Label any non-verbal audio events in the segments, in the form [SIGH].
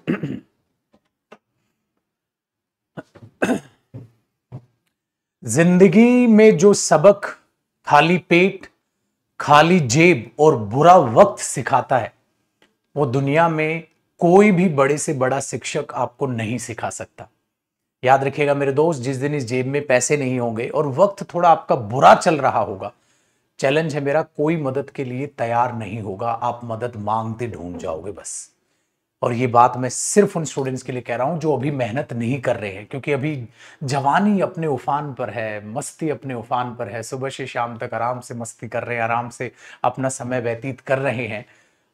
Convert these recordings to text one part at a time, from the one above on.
[COUGHS] जिंदगी में जो सबक खाली पेट खाली जेब और बुरा वक्त सिखाता है वो दुनिया में कोई भी बड़े से बड़ा शिक्षक आपको नहीं सिखा सकता याद रखिएगा मेरे दोस्त जिस दिन इस जेब में पैसे नहीं होंगे और वक्त थोड़ा आपका बुरा चल रहा होगा चैलेंज है मेरा कोई मदद के लिए तैयार नहीं होगा आप मदद मांगते ढूंढ जाओगे बस और ये बात मैं सिर्फ उन स्टूडेंट्स के लिए कह रहा हूँ जो अभी मेहनत नहीं कर रहे हैं क्योंकि अभी जवानी अपने उफान पर है मस्ती अपने उफान पर है सुबह से शाम तक आराम से मस्ती कर रहे हैं आराम से अपना समय व्यतीत कर रहे हैं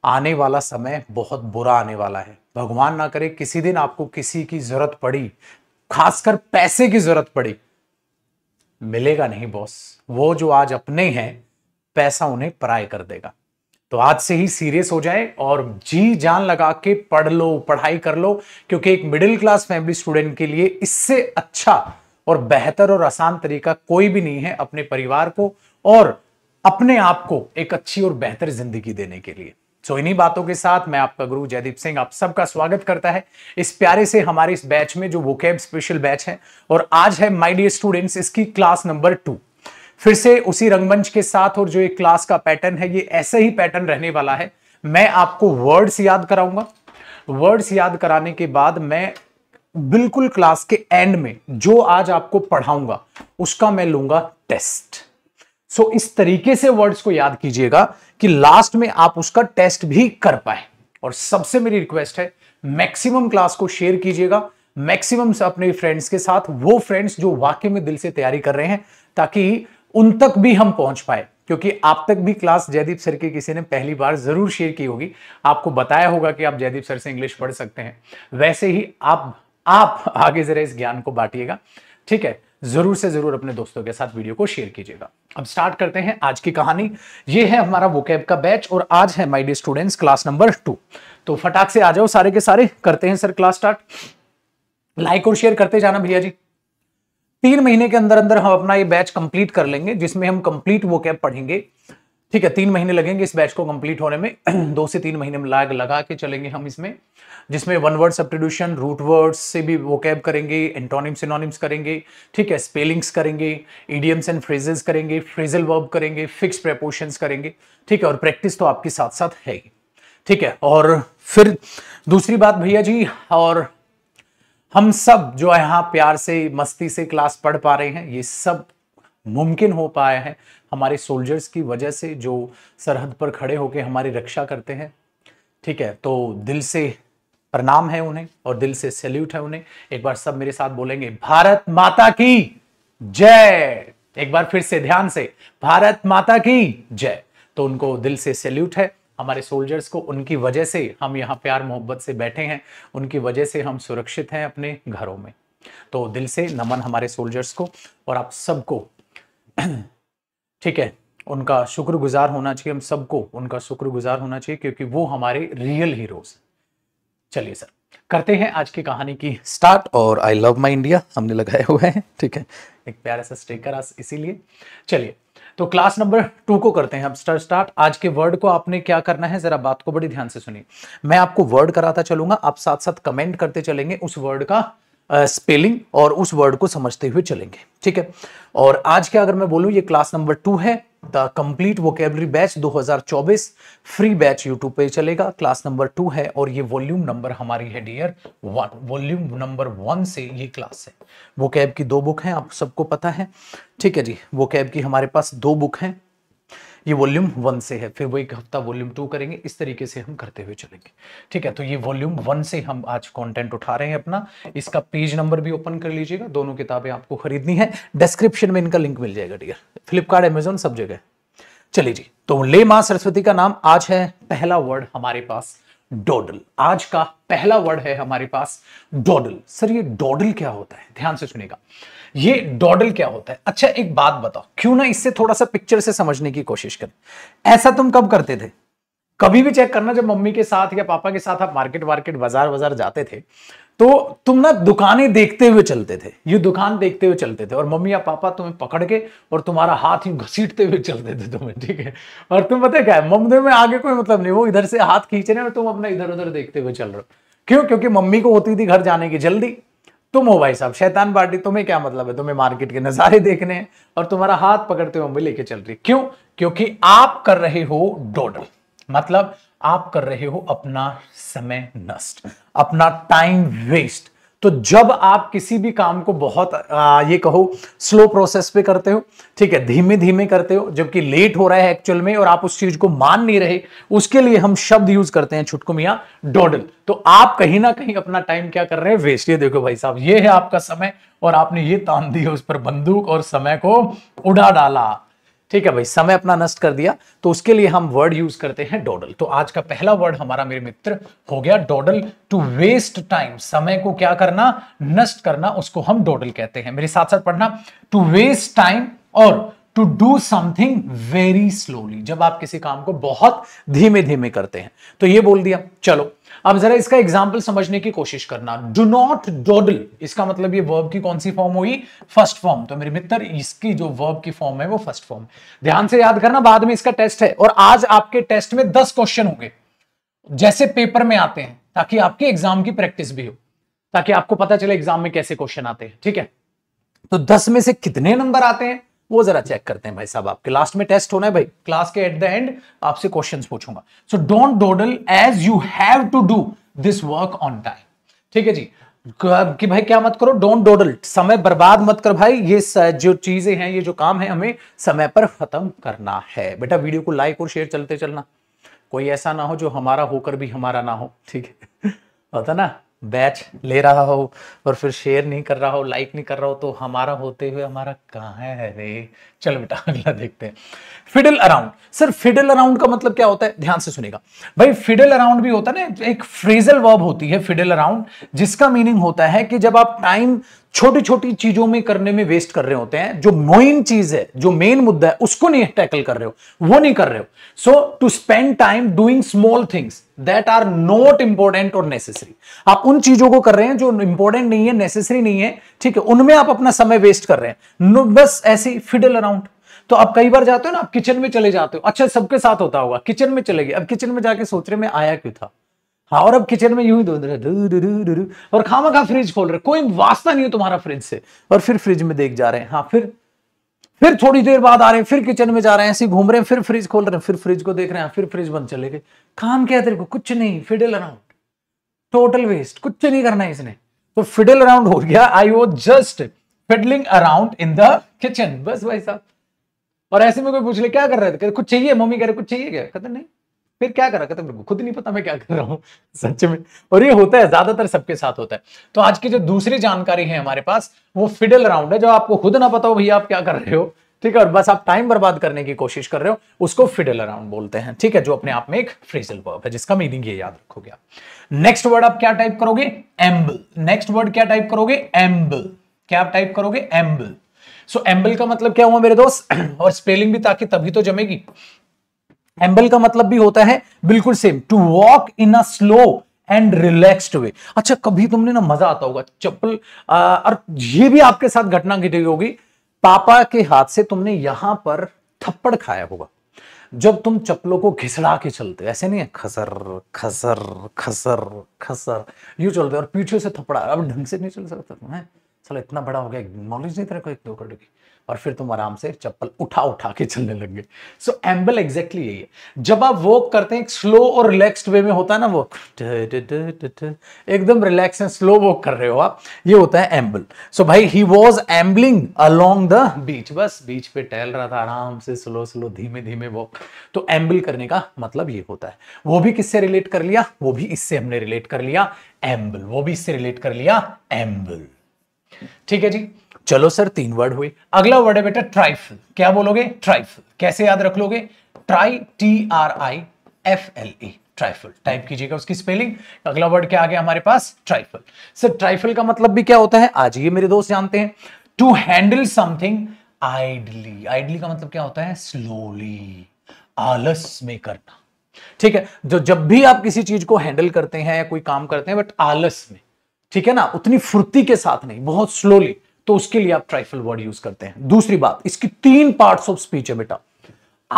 आने वाला समय बहुत बुरा आने वाला है भगवान ना करे किसी दिन आपको किसी की जरूरत पड़ी खासकर पैसे की जरूरत पड़ी मिलेगा नहीं बॉस वो जो आज अपने हैं पैसा उन्हें पराय कर देगा तो आज से ही सीरियस हो जाए और जी जान लगा के पढ़ लो पढ़ाई कर लो क्योंकि एक मिडिल क्लास फैमिली स्टूडेंट के लिए इससे अच्छा और बेहतर और आसान तरीका कोई भी नहीं है अपने परिवार को और अपने आप को एक अच्छी और बेहतर जिंदगी देने के लिए सो so, इन्हीं बातों के साथ मैं आपका गुरु जयदीप सिंह आप सबका स्वागत करता है इस प्यारे से हमारे इस बैच में जो वो स्पेशल बैच है और आज है माई डियर स्टूडेंट्स इसकी क्लास नंबर टू फिर से उसी रंगमंच के साथ और जो एक क्लास का पैटर्न है ये ऐसे ही पैटर्न रहने वाला है मैं आपको वर्ड्स याद कराऊंगा वर्ड्स याद कराने के बाद मैं बिल्कुल क्लास के एंड में जो आज आपको पढ़ाऊंगा उसका मैं लूंगा टेस्ट सो so, इस तरीके से वर्ड्स को याद कीजिएगा कि लास्ट में आप उसका टेस्ट भी कर पाए और सबसे मेरी रिक्वेस्ट है मैक्सिमम क्लास को शेयर कीजिएगा मैक्सिमम अपने फ्रेंड्स के साथ वो फ्रेंड्स जो वाकई में दिल से तैयारी कर रहे हैं ताकि उन तक भी हम पहुंच पाए क्योंकि आप तक भी क्लास जयदीप सर की किसी ने पहली बार जरूर शेयर की होगी आपको बताया होगा कि आप जयदीप सर से इंग्लिश पढ़ सकते हैं वैसे ही आप आप आगे जरा इस ज्ञान को बांटिएगा ठीक है जरूर से जरूर अपने दोस्तों के साथ वीडियो को शेयर कीजिएगा अब स्टार्ट करते हैं आज की कहानी ये है हमारा वोकैब का बैच और आज है my dear students class number two तो फटाक से आ जाओ सारे के सारे करते हैं सर क्लास स्टार्ट लाइक और शेयर करते जाना भैया जी तीन महीने के अंदर अंदर हम अपना ये बैच कंप्लीट कर लेंगे जिसमें हम कंप्लीट वो कैप पढ़ेंगे ठीक है तीन महीने लगेंगे इस बैच को कंप्लीट होने में [CLEARS THROAT] दो से तीन महीने में लाग लगा के चलेंगे हम इसमें जिसमें one word substitution root words से भी वो कैब करेंगे एंटोनिम्स एनोनिम्स करेंगे ठीक है स्पेलिंग्स करेंगे ईडियम्स एंड फ्रेजेस करेंगे फ्रेजल वर्ब करेंगे फिक्स प्रपोशंस करेंगे ठीक है और प्रैक्टिस तो आपके साथ साथ है ही ठीक है और फिर दूसरी बात भैया जी और हम सब जो यहाँ प्यार से मस्ती से क्लास पढ़ पा रहे हैं ये सब मुमकिन हो पाया है हमारे सोल्जर्स की वजह से जो सरहद पर खड़े होकर हमारी रक्षा करते हैं ठीक है तो दिल से प्रणाम है उन्हें और दिल से सैल्यूट है उन्हें एक बार सब मेरे साथ बोलेंगे भारत माता की जय एक बार फिर से ध्यान से भारत माता की जय तो उनको दिल से सैल्यूट है हमारे सोल्जर्स को उनकी वजह से हम यहाँ प्यार मोहब्बत से बैठे हैं उनकी वजह से हम सुरक्षित हैं अपने घरों में तो दिल से नमन हमारे सोल्जर्स को और आप सबको ठीक है उनका शुक्रगुजार होना चाहिए हम सबको उनका शुक्रगुजार होना चाहिए क्योंकि वो हमारे रियल हीरोज चलिए सर करते हैं आज की कहानी की स्टार्ट और आई लव माई इंडिया हमने लगाए हुए हैं ठीक है एक प्यारा सा स्टेकर आज इसीलिए चलिए तो क्लास नंबर टू को करते हैं अब स्टार्ट स्टार्ट आज के वर्ड को आपने क्या करना है जरा बात को बड़ी ध्यान से सुनिए मैं आपको वर्ड कराता चलूंगा आप साथ साथ कमेंट करते चलेंगे उस वर्ड का स्पेलिंग uh, और उस वर्ड को समझते हुए चलेंगे ठीक है और आज क्या अगर मैं बोलूं ये क्लास नंबर टू है the complete vocabulary batch 2024 free batch YouTube पे चलेगा क्लास नंबर टू है और ये वॉल्यूम नंबर हमारी है dear one volume number one से ये क्लास है वोकेब की दो बुक हैं आप सबको पता है ठीक है जी वोकेब की हमारे पास दो बुक हैं ये वॉल्यूम वन से है फिर वो एक हफ्ता वॉल्यूम टू करेंगे इस तरीके से हम करते हुए चलेंगे ठीक है तो ये वॉल्यूम वन से हम आज कॉन्टेंट उठा रहे हैं अपना इसका पेज नंबर भी ओपन कर लीजिएगा दोनों किताबें आपको खरीदनी है डिस्क्रिप्शन में इनका लिंक मिल जाएगा डियर फ्लिपकार्ट अमेजोन सब जगह चलिए जी तो ले माँ सरस्वती का नाम आज है पहला वर्ड हमारे पास डॉडल आज का पहला वर्ड है हमारे पास डॉडल सर ये डॉडल क्या होता है ध्यान से सुनेगा ये डॉडल क्या होता है अच्छा एक बात बताओ क्यों ना इससे थोड़ा सा पिक्चर से समझने की कोशिश करें ऐसा तुम कब करते थे कभी भी चेक करना जब मम्मी के साथ या पापा के साथ आप मार्केट वार्केट बाजार बाजार जाते थे तो तुम ना दुकानें देखते हुए चलते थे ये दुकान देखते हुए चलते थे और मम्मी या पापा तुम्हें पकड़ के और तुम्हारा हाथ ही घसीटते हुए चलते थे तुम्हें ठीक है और तुम पता क्या है मम्मी में आगे कोई मतलब नहीं वो इधर से हाथ खींच रहे हैं और तुम अपना इधर उधर देखते हुए चल रहे हो क्यों क्योंकि मम्मी को होती थी घर जाने की जल्दी तुम हो भाई साहब शैतान पार्टी तुम्हें क्या मतलब है तुम्हें मार्केट के नज़ारे देखने हैं और तुम्हारा हाथ पकड़ते हुए मम्मी लेके चल रही क्यों क्योंकि आप कर रहे हो डोडल मतलब आप कर रहे हो अपना समय नष्ट अपना टाइम वेस्ट तो जब आप किसी भी काम को बहुत आ, ये कहो स्लो प्रोसेस पे करते हो ठीक है धीमे धीमे करते हो जबकि लेट हो रहा है एक्चुअल में और आप उस चीज को मान नहीं रहे उसके लिए हम शब्द यूज करते हैं छुटकुमिया मिया तो आप कहीं ना कहीं अपना टाइम क्या कर रहे हैं वेस्ट ये देखो भाई साहब ये है आपका समय और आपने ये तान दिया उस पर बंदूक और समय को उड़ा डाला ठीक है भाई समय अपना नष्ट कर दिया तो उसके लिए हम वर्ड यूज करते हैं डॉडल तो आज का पहला वर्ड हमारा मेरे मित्र हो गया डॉडल टू वेस्ट टाइम समय को क्या करना नष्ट करना उसको हम डॉडल कहते हैं मेरे साथ साथ पढ़ना टू वेस्ट टाइम और to do something very slowly जब आप किसी काम को बहुत धीमे धीमे करते हैं तो ये बोल दिया चलो अब जरा इसका एग्जाम्पल समझने की कोशिश करना डू नॉट डोडल इसका मतलब ये वर्ब की कौन सी फॉर्म हुई फर्स्ट फॉर्म तो मेरे मित्र इसकी जो वर्ब की फॉर्म है वो फर्स्ट फॉर्म ध्यान से याद करना बाद में इसका टेस्ट है और आज आपके टेस्ट में दस क्वेश्चन होंगे जैसे पेपर में आते हैं ताकि आपकी एग्जाम की प्रैक्टिस भी हो ताकि आपको पता चले एग्जाम में कैसे क्वेश्चन आते हैं ठीक है तो दस में से कितने नंबर आते हैं वो जरा चेक करते हैं भाई साहब आपके लास्ट में टेस्ट होना है भाई क्लास के एट द एंड आपसे क्वेश्चन पूछूंगा so don't doodle as you have to do this work on time ठीक है जी कि भाई क्या मत करो डोंट डोडल समय बर्बाद मत कर भाई ये जो चीजें हैं ये जो काम है हमें समय पर खत्म करना है बेटा वीडियो को लाइक और शेयर चलते चलना कोई ऐसा ना हो जो हमारा होकर भी हमारा ना हो ठीक है पता [LAUGHS] ना बैच ले रहा हो और फिर शेयर नहीं कर रहा हो लाइक नहीं कर रहा हो तो हमारा होते हुए हमारा कहाँ है रे चलो बेटा अगला देखते हैं fiddle around sir fiddle around का मतलब क्या होता है ध्यान से सुनेगा भाई फिडल अराउंड भी होता है ना एक फ्रेजल वर्ब होती है फिडल अराउंड जिसका मीनिंग होता है कि जब आप टाइम छोटी छोटी चीजों में करने में वेस्ट कर रहे होते हैं जो मोइन चीज है जो मेन मुद्दा है उसको नहीं टैकल कर रहे हो वो नहीं कर रहे हो so to spend time doing small things that are not important और नेसेसरी आप उन चीजों को कर रहे हैं जो इंपॉर्टेंट नहीं है नेसेसरी नहीं है ठीक है उनमें आप अपना समय वेस्ट कर रहे हैं बस ऐसे फिडल अराउंड तो आप कई बार जाते हो ना आप किचन में चले जाते हो अच्छा सबके साथ होता होगा किचन में चले गए अब किचन में जाके सोच रहे मैं आया क्यों था हाँ और अब किचन में यूं ही धुंध रहे और खामा का फ्रिज खोल रहे कोई वास्ता नहीं है तुम्हारा फ्रिज से और फिर फ्रिज में देख जा रहे हैं हाँ फिर फिर थोड़ी देर बाद आ रहे हैं फिर किचन में जा रहे हैं ऐसे घूम रहे हैं फिर फ्रिज खोल रहे हैं फिर फ्रिज को देख रहे हैं हाँ, फिर फ्रिज बंद चले गए काम क्या तेरे को कुछ नहीं फिडल अराउंड टोटल वेस्ट कुछ नहीं करना है इसने तो फिडल अराउंड हो गया आई वो just fiddling around in the kitchen बस भाई साहब और ऐसे में कोई पूछ ले क्या कर रहे थे कुछ चाहिए मम्मी कह रहे कुछ चाहिए क्या कहते नहीं फिर क्या कर रहा कहते मेरे को खुद नहीं पता मैं क्या कर रहा हूँ [LAUGHS] सच में और ये होता है ज्यादातर सबके साथ होता है तो आज की जो दूसरी जानकारी है हमारे पास वो फिडल राउंड है जो आपको खुद ना पता हो भैया आप क्या कर रहे हो ठीक है और बस आप टाइम बर्बाद करने की कोशिश कर रहे हो उसको फिडल अराउंड बोलते हैं ठीक है जो अपने आप में एक फ्रेजल वर्ब है जिसका मीनिंग ये याद रखोगे आप नेक्स्ट वर्ड आप क्या टाइप करोगे एम्बल नेक्स्ट वर्ड क्या टाइप करोगे एम्बल क्या आप टाइप करोगे एम्बल सो so, एम्बल का मतलब क्या हुआ मेरे दोस्त [CLEARS THROAT] और स्पेलिंग भी ताकि तभी तो जमेगी एम्बल का मतलब भी होता है बिल्कुल same to walk in a slow and relaxed way अच्छा कभी तुमने ना मजा आता होगा चप्पल और ये भी आपके साथ घटना घटी होगी पापा के हाथ से तुमने यहां पर थप्पड़ खाया होगा जब तुम चप्पलों को घिसड़ा के चलते हो ऐसे नहीं है खसर खसर खसर खसर यू चलते और पीछे से थप्पड़ा अब ढंग से नहीं चल सकता तुम्हें चलो इतना बड़ा हो गया नॉलेज नहीं तेरे को एक दो करोड़ और फिर तुम आराम से चप्पल उठा उठा के चलने लग गए सो एम्बल एग्जैक्टली यही है जब आप वॉक करते हैं स्लो और रिलैक्स्ड वे में होता है ना वो एकदम रिलैक्स एंड स्लो वॉक कर रहे हो आप ये होता है एम्बल सो so, भाई he was ambling along the beach बस बीच पे टहल रहा था आराम से स्लो स्लो धीमे धीमे वॉक तो एम्बल करने का मतलब ये होता है वो भी किससे रिलेट कर लिया वो भी इससे हमने रिलेट कर लिया एम्बल वो भी इससे रिलेट कर लिया एम्बल ठीक है जी चलो सर तीन वर्ड हुए अगला वर्ड है बेटा ट्राइफल क्या बोलोगे ट्राइफल कैसे याद रख लोगे try T R I F L A trifle type कीजिएगा उसकी स्पेलिंग अगला वर्ड क्या आ गया हमारे पास ट्राइफल सर ट्राइफल का मतलब भी क्या होता है आज ये मेरे दोस्त जानते हैं to handle something idly idly का मतलब क्या होता है स्लोली आलस में करना ठीक है जो जब भी आप किसी चीज को हैंडल करते हैं या कोई काम करते हैं बट आलस में ठीक है ना उतनी फुर्ती के साथ नहीं बहुत स्लोली तो उसके लिए आप ट्राइफल वर्ड यूज करते हैं दूसरी बात इसकी तीन पार्ट ऑफ स्पीच है बेटा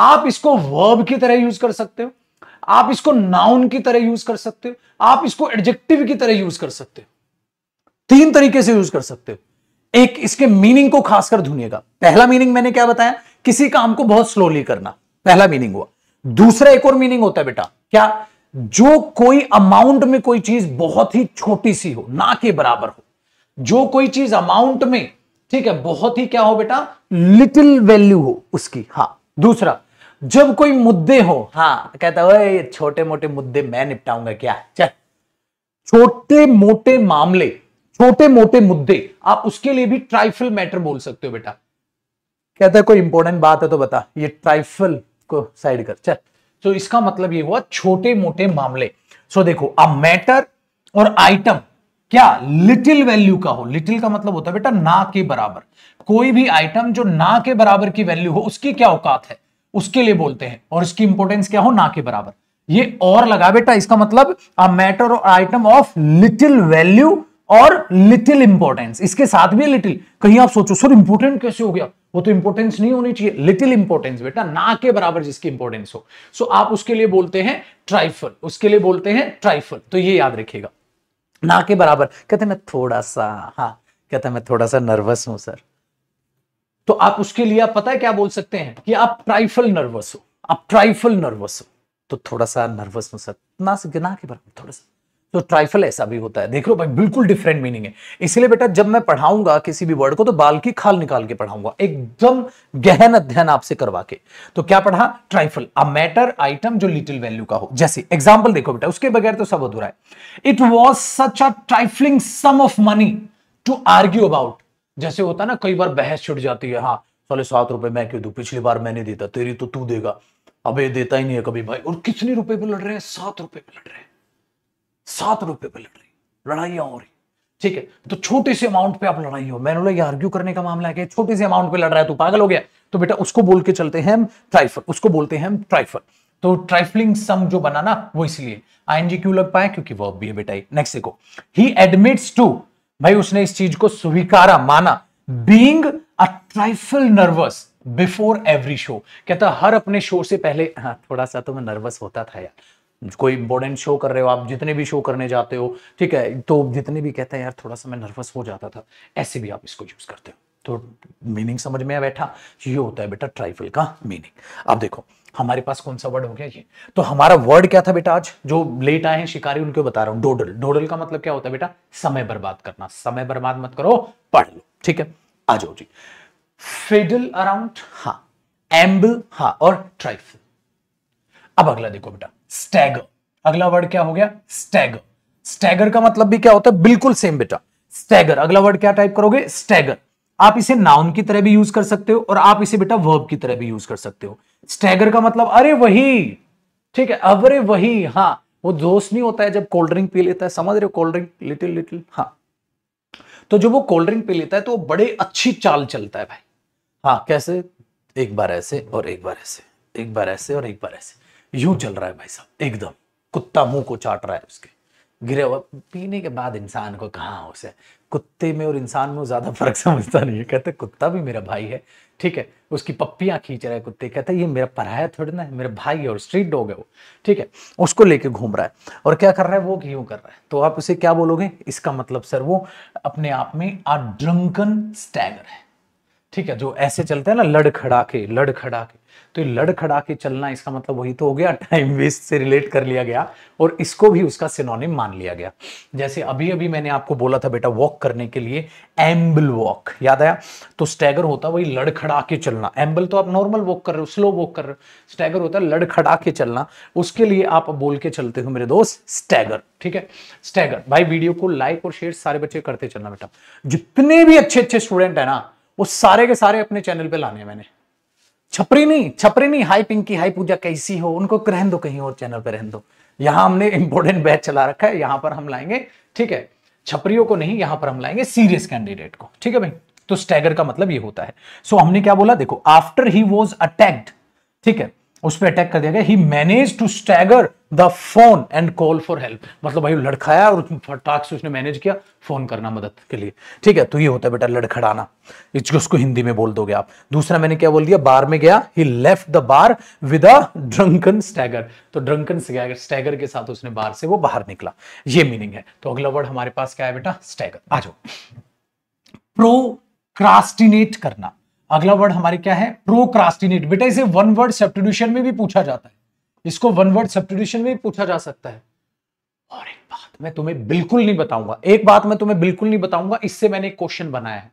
आप इसको वर्ब की तरह यूज कर सकते हो आप इसको नाउन की तरह यूज कर सकते हो आप इसको एडजेक्टिव की तरह यूज कर सकते हो तीन तरीके से यूज कर सकते हो एक इसके मीनिंग को खासकर ढूंढिएगा पहला मीनिंग मैंने क्या बताया किसी काम को बहुत स्लोली करना पहला मीनिंग हुआ दूसरा एक और मीनिंग होता है बेटा क्या जो कोई अमाउंट में कोई चीज बहुत ही छोटी सी हो ना के बराबर हो जो कोई चीज अमाउंट में ठीक है बहुत ही क्या हो बेटा लिटिल वैल्यू हो उसकी हाँ दूसरा जब कोई मुद्दे हो हाँ कहता है छोटे मोटे मुद्दे मैं निपटाऊंगा क्या चल छोटे मोटे मामले छोटे मोटे मुद्दे आप उसके लिए भी ट्राइफल मैटर बोल सकते हो बेटा कहता है कोई इंपॉर्टेंट बात है तो बता ये ट्राइफल को साइड कर चल तो इसका मतलब ये हुआ छोटे मोटे मामले सो देखो अ मैटर और आइटम क्या लिटिल वैल्यू का हो लिटिल का मतलब होता है बेटा ना के बराबर कोई भी आइटम जो ना के बराबर की वैल्यू हो उसकी क्या औकात है उसके लिए बोलते हैं और इसकी इंपोर्टेंस क्या हो ना के बराबर ये और लगा बेटा इसका मतलब अ मैटर और आइटम ऑफ लिटिल वैल्यू और लिटिल इंपोर्टेंस इसके साथ भी लिटिल कहीं आप सोचो सर इंपोर्टेंट कैसे हो गया वो तो इंपोर्टेंस नहीं होनी चाहिए लिटिल इंपोर्टेंस बेटा ना के बराबर जिसकी इंपोर्टेंस हो सो so, आप उसके लिए बोलते हैं ट्राइफल उसके लिए बोलते हैं ट्राइफल तो ये याद रखिएगा ना के बराबर कहते मैं थोड़ा सा हाँ कहते मैं थोड़ा सा नर्वस हूं सर तो आप उसके लिए आप पता है क्या बोल सकते हैं कि आप ट्राइफल नर्वस हो आप ट्राइफल नर्वस हो तो थोड़ा सा नर्वस हूं सर ना से ना के बराबर थोड़ा सा तो ट्राइफल ऐसा भी होता है देख लो भाई बिल्कुल डिफरेंट मीनिंग है इसलिए बेटा जब मैं पढ़ाऊंगा किसी भी वर्ड को तो बाल की खाल निकाल के पढ़ाऊंगा एकदम गहन अध्ययन आपसे करवा के तो क्या पढ़ा ट्राइफल अ मैटर आइटम जो लिटिल वैल्यू का हो जैसे एग्जाम्पल देखो बेटा उसके बगैर तो सब अधूरा है it was such a trifling sum of money to argue about जैसे होता है ना कई बार बहस छुट जाती है हाँ साले सात रुपए मैं क्यों दू पिछली बार मैंने देता तेरी तो तू देगा अब ये देता ही नहीं है कभी भाई और कितने रुपए पे लड़ रहे हैं सात रुपए पे लड़ रहे हैं सात रुपए पे लड़ रही लड़ाइयां हो रही ठीक है तो छोटे से अमाउंट पे आप लड़ाई हो मैंने बोला ये आर्ग्यू करने का मामला है छोटे से अमाउंट पे लड़ रहा है तू पागल हो गया तो बेटा उसको बोल के चलते हैं हम ट्राइफल उसको बोलते हैं हम ट्राइफल तो ट्राइफलिंग सम जो बना ना वो इसलिए आईएनजी क्यों लग पाया क्योंकि वर्ब भी है बेटा नेक्स्ट देखो ही एडमिट्स टू भाई उसने इस चीज को स्वीकारा माना being a trifle nervous before every show कहता हर अपने शो से पहले हाँ थोड़ा सा तो मैं नर्वस होता था यार कोई इंपॉर्टेंट शो कर रहे हो आप जितने भी शो करने जाते हो ठीक है तो जितने भी कहते हैं यार थोड़ा सा मैं नर्वस हो जाता था ऐसे भी आप इसको यूज करते हो तो मीनिंग समझ में आ बैठा ये होता है बेटा ट्राइफल का मीनिंग अब देखो हमारे पास कौन सा वर्ड हो गया ये तो हमारा वर्ड क्या था बेटा आज जो लेट आए हैं शिकारी उनको बता रहा हूं डोडल डोडल का मतलब क्या होता है बेटा समय बर्बाद करना समय बर्बाद मत करो पढ़ लो ठीक है आ जाओ जी फेडल अराउंड हा एम्ब हा और ट्राइफल अब अगला देखो बेटा स्टैगर अगला वर्ड क्या हो गया स्टैगर स्टैगर का मतलब भी क्या होता है बिल्कुल सेम बेटा स्टैगर अगला वर्ड क्या टाइप करोगे स्टैगर आप इसे नाउन की तरह भी यूज कर सकते हो और आप इसे बेटा वर्ब की तरह भी यूज कर सकते हो स्टैगर का मतलब अरे वही ठीक है अरे वही हाँ वो जोश नहीं होता है जब कोल्ड ड्रिंक पी लेता है समझ रहे हो कोल्ड ड्रिंक लिटिल लिटिल हाँ तो जब वो कोल्ड ड्रिंक पी लेता है तो वो बड़े अच्छी चाल चलता है भाई हाँ कैसे एक बार ऐसे और एक बार ऐसे एक बार ऐसे और एक बार ऐसे यूं चल रहा है भाई साहब एकदम कुत्ता मुंह को चाट रहा है उसके गिरे हुआ पीने के बाद इंसान को कहाँ उसे कुत्ते में और इंसान में ज़्यादा फर्क समझता नहीं है कहते कुत्ता भी मेरा भाई है ठीक है उसकी पप्पियाँ खींच रहा है कुत्ते कहते ये मेरा पराया थोड़ी ना है मेरा भाई है और स्ट्रीट डॉग है वो ठीक है उसको लेके घूम रहा है और क्या कर रहा है वो क्यों कर रहा है तो आप उसे क्या बोलोगे इसका मतलब सर वो अपने आप में आ ड्रंकन स्टैगर है ठीक है जो ऐसे चलते हैं ना लड़खड़ा के लड़खड़ा के तो लड़खड़ा के चलना इसका मतलब वही तो हो गया टाइम वेस्ट से रिलेट कर लिया गया और इसको भी उसका सिनोनिम मान लिया गया जैसे अभी अभी मैंने आपको बोला था बेटा वॉक करने के लिए एम्बल वॉक याद आया तो स्टैगर होता वही लड़खड़ा के चलना एम्बल तो आप नॉर्मल वॉक कर रहे हो स्लो वॉक कर रहे हो स्टैगर होता है लड़खड़ा के चलना उसके लिए आप बोल के चलते हो मेरे दोस्त स्टैगर ठीक है स्टैगर भाई वीडियो को लाइक और शेयर सारे बच्चे करते चलना बेटा जितने भी अच्छे अच्छे स्टूडेंट है ना वो सारे के सारे अपने चैनल पे लाने हैं मैंने छपरी नहीं छपरी नहीं हाई पिंकी हाई पूजा कैसी हो उनको रहन दो कहीं और चैनल पर रहन दो यहां हमने इंपोर्टेंट बैच चला रखा है यहां पर हम लाएंगे ठीक है छपरियों को नहीं यहां पर हम लाएंगे सीरियस कैंडिडेट को ठीक है भाई तो स्टैगर का मतलब ये होता है सो so, हमने क्या बोला देखो आफ्टर ही वॉज अटैक्ड ठीक है उस पर अटैक कर दिया गया he managed to stagger the phone and call for help मतलब भाई लड़खाया और फटाक से उसने मैनेज किया फोन करना मदद के लिए ठीक है तो ये होता है बेटा लड़खड़ाना उसको हिंदी में बोल दोगे आप दूसरा मैंने क्या बोल दिया बार में गया he left the bar with a drunken stagger तो ड्रंकन स्टैगर के साथ उसने बार से वो बाहर निकला ये मीनिंग है तो अगला वर्ड हमारे पास क्या है बेटा स्टैगर आ जाओ प्रोक्रास्टिनेट करना अगला वर्ड हमारे क्या है प्रोक्रास्टिनेट बेटा इसे वन वर्ड सब्सटीट्यूशन में भी पूछा जाता है इसको वन वर्ड सब्सटीट्यूशन में भी पूछा जा सकता है और एक बात मैं तुम्हें बिल्कुल नहीं बताऊंगा एक बात मैं तुम्हें बिल्कुल नहीं बताऊंगा इससे मैंने एक क्वेश्चन बनाया है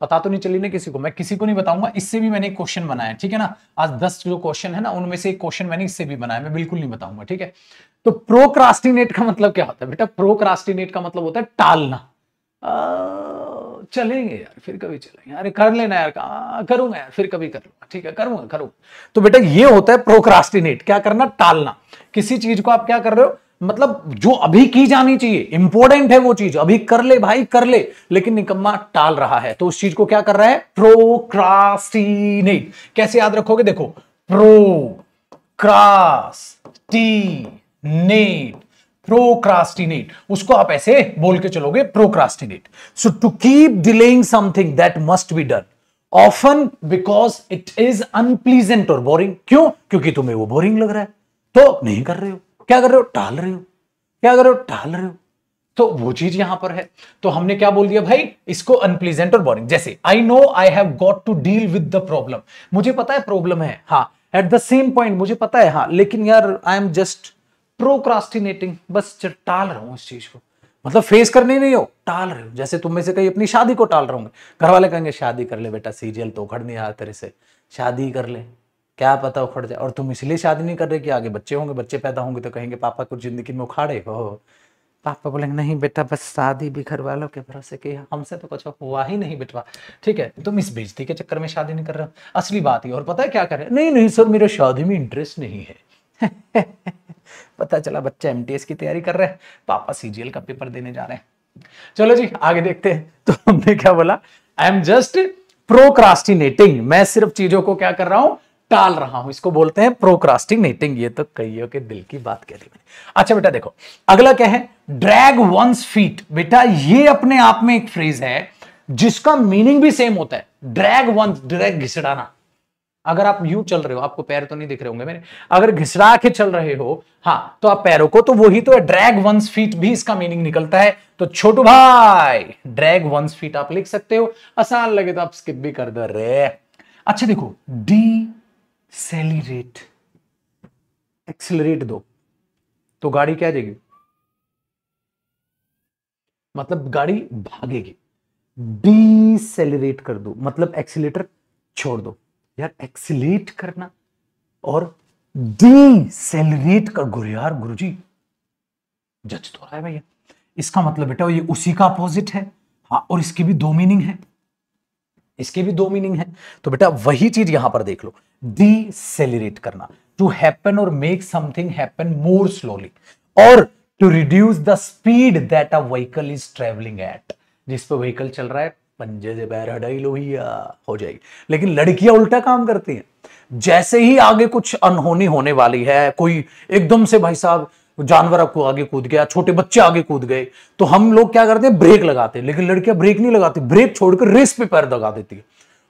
पता तो नहीं चली ना किसी को मैं किसी को नहीं बताऊंगा इससे भी मैंने एक क्वेश्चन बनाया है ठीक है ना आज दस जो क्वेश्चन है ना उनमें से एक क्वेश्चन मैंने इससे भी बनाया मैं बिल्कुल नहीं बताऊंगा ठीक है तो प्रोक्रास्टिनेट का मतलब क्या होता है बेटा प्रोक्रास्टिनेट का मतलब होता है टालना चलेंगे यार फिर कभी चलेंगे अरे कर लेना यार करूंगा यार फिर कभी कर लूंगा ठीक है करूंगा करूंगा तो बेटा ये होता है प्रोक्रास्टिनेट क्या करना टालना किसी चीज को आप क्या कर रहे हो मतलब जो अभी की जानी चाहिए इंपॉर्टेंट है वो चीज अभी कर ले भाई कर ले लेकिन निकम्मा टाल रहा है तो उस चीज को क्या कर रहा है प्रोक्रास्टिनेट कैसे याद रखोगे देखो procrastinate procrastinate उसको आप ऐसे बोल के चलोगे procrastinate so to keep delaying something that must be done often because it is unpleasant और बोरिंग क्यों क्योंकि तुम्हें वो बोरिंग लग रहा है तो नहीं कर रहे हो क्या कर रहे हो टाल रहे हो क्या कर रहे हो टाल रहे हो तो वो चीज यहां पर है तो हमने क्या बोल दिया भाई इसको अनप्लीजेंट और बोरिंग जैसे I know I have got to deal with the problem मुझे पता है प्रॉब्लम है हाँ एट द सेम पॉइंट मुझे पता है हाँ लेकिन यार आई एम जस्ट प्रोक्रास्टिनेटिंग बस टाल रहा हूं इस चीज को मतलब फेस करने नहीं हो टाल रहे हो जैसे तुम में से कहीं अपनी शादी को टाल रहे होंगे घर वाले कहेंगे शादी कर ले बेटा सीरियल तो उखड़ नहीं आ तेरे से शादी कर ले क्या पता उखड़ जाए और तुम इसलिए शादी नहीं कर रहे कि आगे बच्चे होंगे बच्चे पैदा होंगे तो कहेंगे पापा कुछ जिंदगी में उखाड़े हो पापा बोलेंगे नहीं बेटा बस शादी भी घर वालों के भरोसे की हमसे तो कुछ हुआ ही नहीं बेटवा ठीक है तुम इस बेजती के चक्कर में शादी नहीं कर रहे असली बात ही और पता है क्या करे नहीं नहीं सर मेरे शादी में इंटरेस्ट नहीं है [LAUGHS] पता चला बच्चा एम की तैयारी कर रहे हैं पापा सी का पेपर देने जा रहे हैं चलो जी आगे देखते हैं तो हमने क्या बोला आई एम जस्ट प्रोक्रास्टिनेटिंग मैं सिर्फ चीजों को क्या कर रहा हूं टाल रहा हूं इसको बोलते हैं प्रोक्रास्टिनेटिंग ये तो कईयों के दिल की बात कह दी मैंने अच्छा बेटा देखो अगला क्या है ड्रैग वंस फीट बेटा ये अपने आप में एक फ्रेज है जिसका मीनिंग भी सेम होता है ड्रैग वंस ड्रैग घिसड़ाना अगर आप यूं चल रहे हो आपको पैर तो नहीं दिख रहे होंगे मेरे अगर घिसरा के चल रहे हो हाँ तो आप पैरों को तो वही तो ड्रैग वंस फीट भी इसका मीनिंग निकलता है तो छोटू भाई ड्रैग वंस फीट आप लिख सकते हो आसान लगे तो आप स्किप भी कर दो रे अच्छा देखो डी सेलिरेट एक्सिलरेट दो तो गाड़ी क्या देगी मतलब गाड़ी भागेगी डी कर दो मतलब एक्सीटर छोड़ दो यार एक्सिलेट करना और डी सेलरेट कर गुरु यार गुरु जी जज तो रहा है भैया इसका मतलब बेटा ये उसी का अपोजिट है हाँ और इसकी भी दो मीनिंग है इसके भी दो मीनिंग है तो बेटा वही चीज यहां पर देख लो डी सेलरेट करना टू हैपन और make something happen more slowly और to reduce the speed that a vehicle is travelling at जिस पे व्हीकल चल रहा है पंजे से पैर हटाई लोहिया हो जाएगी लेकिन लड़कियां उल्टा काम करती हैं जैसे ही आगे कुछ अनहोनी होने वाली है कोई एकदम से भाई साहब जानवर आपको आगे कूद गया छोटे बच्चे आगे कूद गए तो हम लोग क्या करते हैं ब्रेक लगाते हैं लेकिन लड़कियां ब्रेक नहीं लगाती ब्रेक छोड़कर रेस पे पैर दगा देती है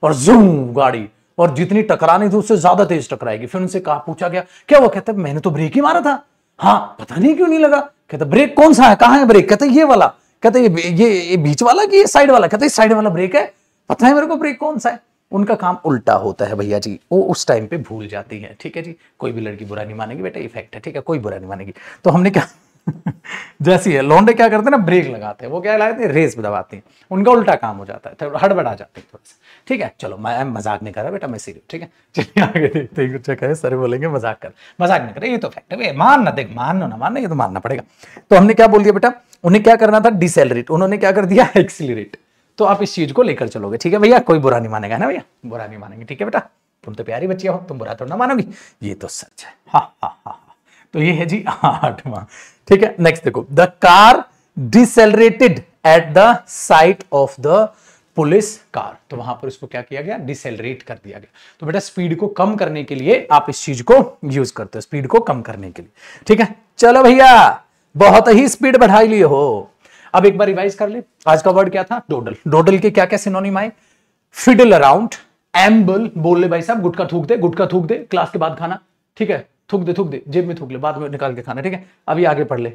और जूम गाड़ी और जितनी टकरानी थी उससे ज्यादा तेज टकराएगी फिर उनसे कहा पूछा गया क्या वो कहते मैंने तो ब्रेक ही मारा था हाँ पता नहीं क्यों नहीं लगा कहता ब्रेक कौन सा है कहा है ब्रेक कहता ये वाला कहते ये ये ये बीच वाला कि ये साइड वाला कहते साइड वाला ब्रेक है पता है मेरे को ब्रेक कौन सा है उनका काम उल्टा होता है भैया जी वो उस टाइम पे भूल जाती है ठीक है जी कोई भी लड़की बुरा नहीं मानेगी बेटा इफेक्ट है ठीक है कोई बुरा नहीं मानेगी तो हमने क्या [LAUGHS] जैसी है लोंडे क्या करते हैं ना ब्रेक लगाते हैं वो क्या लगाते हैं रेस दबाते हैं उनका उल्टा काम हो जाता है थोड़ा हड़बड़ा जाते हैं थोड़ा सा ठीक है चलो मैं मजाक नहीं कर रहा बेटा मैं सीरियस ठीक है चलिए आगे देखते हैं कुछ कहे सर बोलेंगे मजाक कर मजाक नहीं कर ये तो फैक्ट है मानना देख मानना ना मानना ये तो मानना पड़ेगा तो हमने क्या बोल दिया बेटा उन्हें क्या करना था डिसेलरेट उन्होंने क्या कर दिया एक्सिलरेट [LAUGHS] तो आप इस चीज को लेकर चलोगे ठीक है भैया कोई बुरा नहीं मानेगा ना भैया बुरा नहीं मानेंगे ठीक है बेटा तुम तो प्यारी बच्चिया हो तुम बुरा तो ना मानोगी ये तो सच है हा हा हा तो ये है जी आठवां ठीक है नेक्स्ट देखो the car decelerated at the sight of the police car तो वहां पर उसको क्या किया गया डिसेलरेट कर दिया गया तो बेटा स्पीड को कम करने के लिए आप इस चीज को यूज करते हो स्पीड को कम करने के लिए ठीक है चलो भैया बहुत ही स्पीड बढ़ाई लिए हो अब एक बार रिवाइज कर ले आज का वर्ड क्या था डोडल डोडल के क्या क्या सिनोनिम आए फिडल अराउंड एम्बल बोल ले भाई साहब गुटका थूक दे गुटका थूक दे क्लास के बाद खाना ठीक है थूक दे थूक दे जेब में थूक ले बाद में निकाल के खाना ठीक है अभी आगे पढ़ ले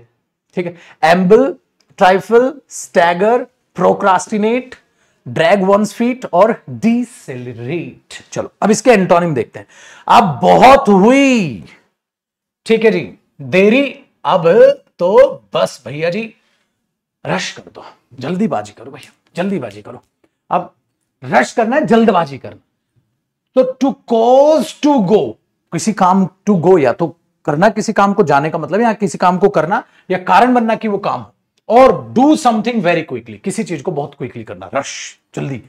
ठीक है amble trifle stagger procrastinate drag one's feet और डिसेलरेट चलो अब इसके एंटोनिम देखते हैं अब बहुत हुई ठीक है जी देरी अब तो बस भैया जी रश कर दो जल्दीबाजी करो भैया जल्दीबाजी करो अब रश करना है जल्दबाजी करना तो टू कॉज टू गो किसी काम टू गो या तो करना किसी काम को जाने का मतलब या किसी काम को करना या कारण बनना कि वो काम हो और डू समथिंग वेरी क्विकली किसी चीज को बहुत क्विकली करना रश जल्दी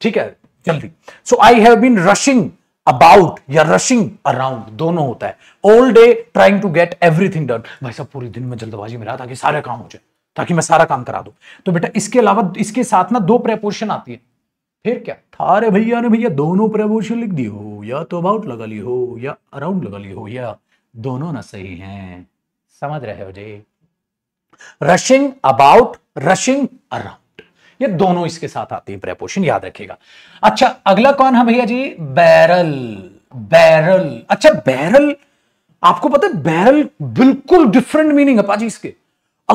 ठीक है जल्दी so I have been rushing about या रशिंग अराउंड दोनों होता है all day trying to get everything done भाई साहब पूरे दिन में जल्दबाजी में रहा ताकि सारे काम हो जाए ताकि मैं सारा काम करा दू तो बेटा इसके अलावा इसके साथ ना दो प्रेपोर्शन आती है फिर क्या थारे भैया ने भैया दोनों प्रमोशन लिख दी हो या तो अबाउट लगा ली हो या अराउंड लगा ली हो या दोनों ना सही हैं समझ रहे हो जी रशिंग अबाउट रशिंग अराउंड ये दोनों इसके साथ आते हैं प्रेपोशन याद रखिएगा अच्छा अगला कौन है भैया जी बैरल बैरल अच्छा बैरल आपको पता है बैरल बिल्कुल डिफरेंट मीनिंग है पाजी इसके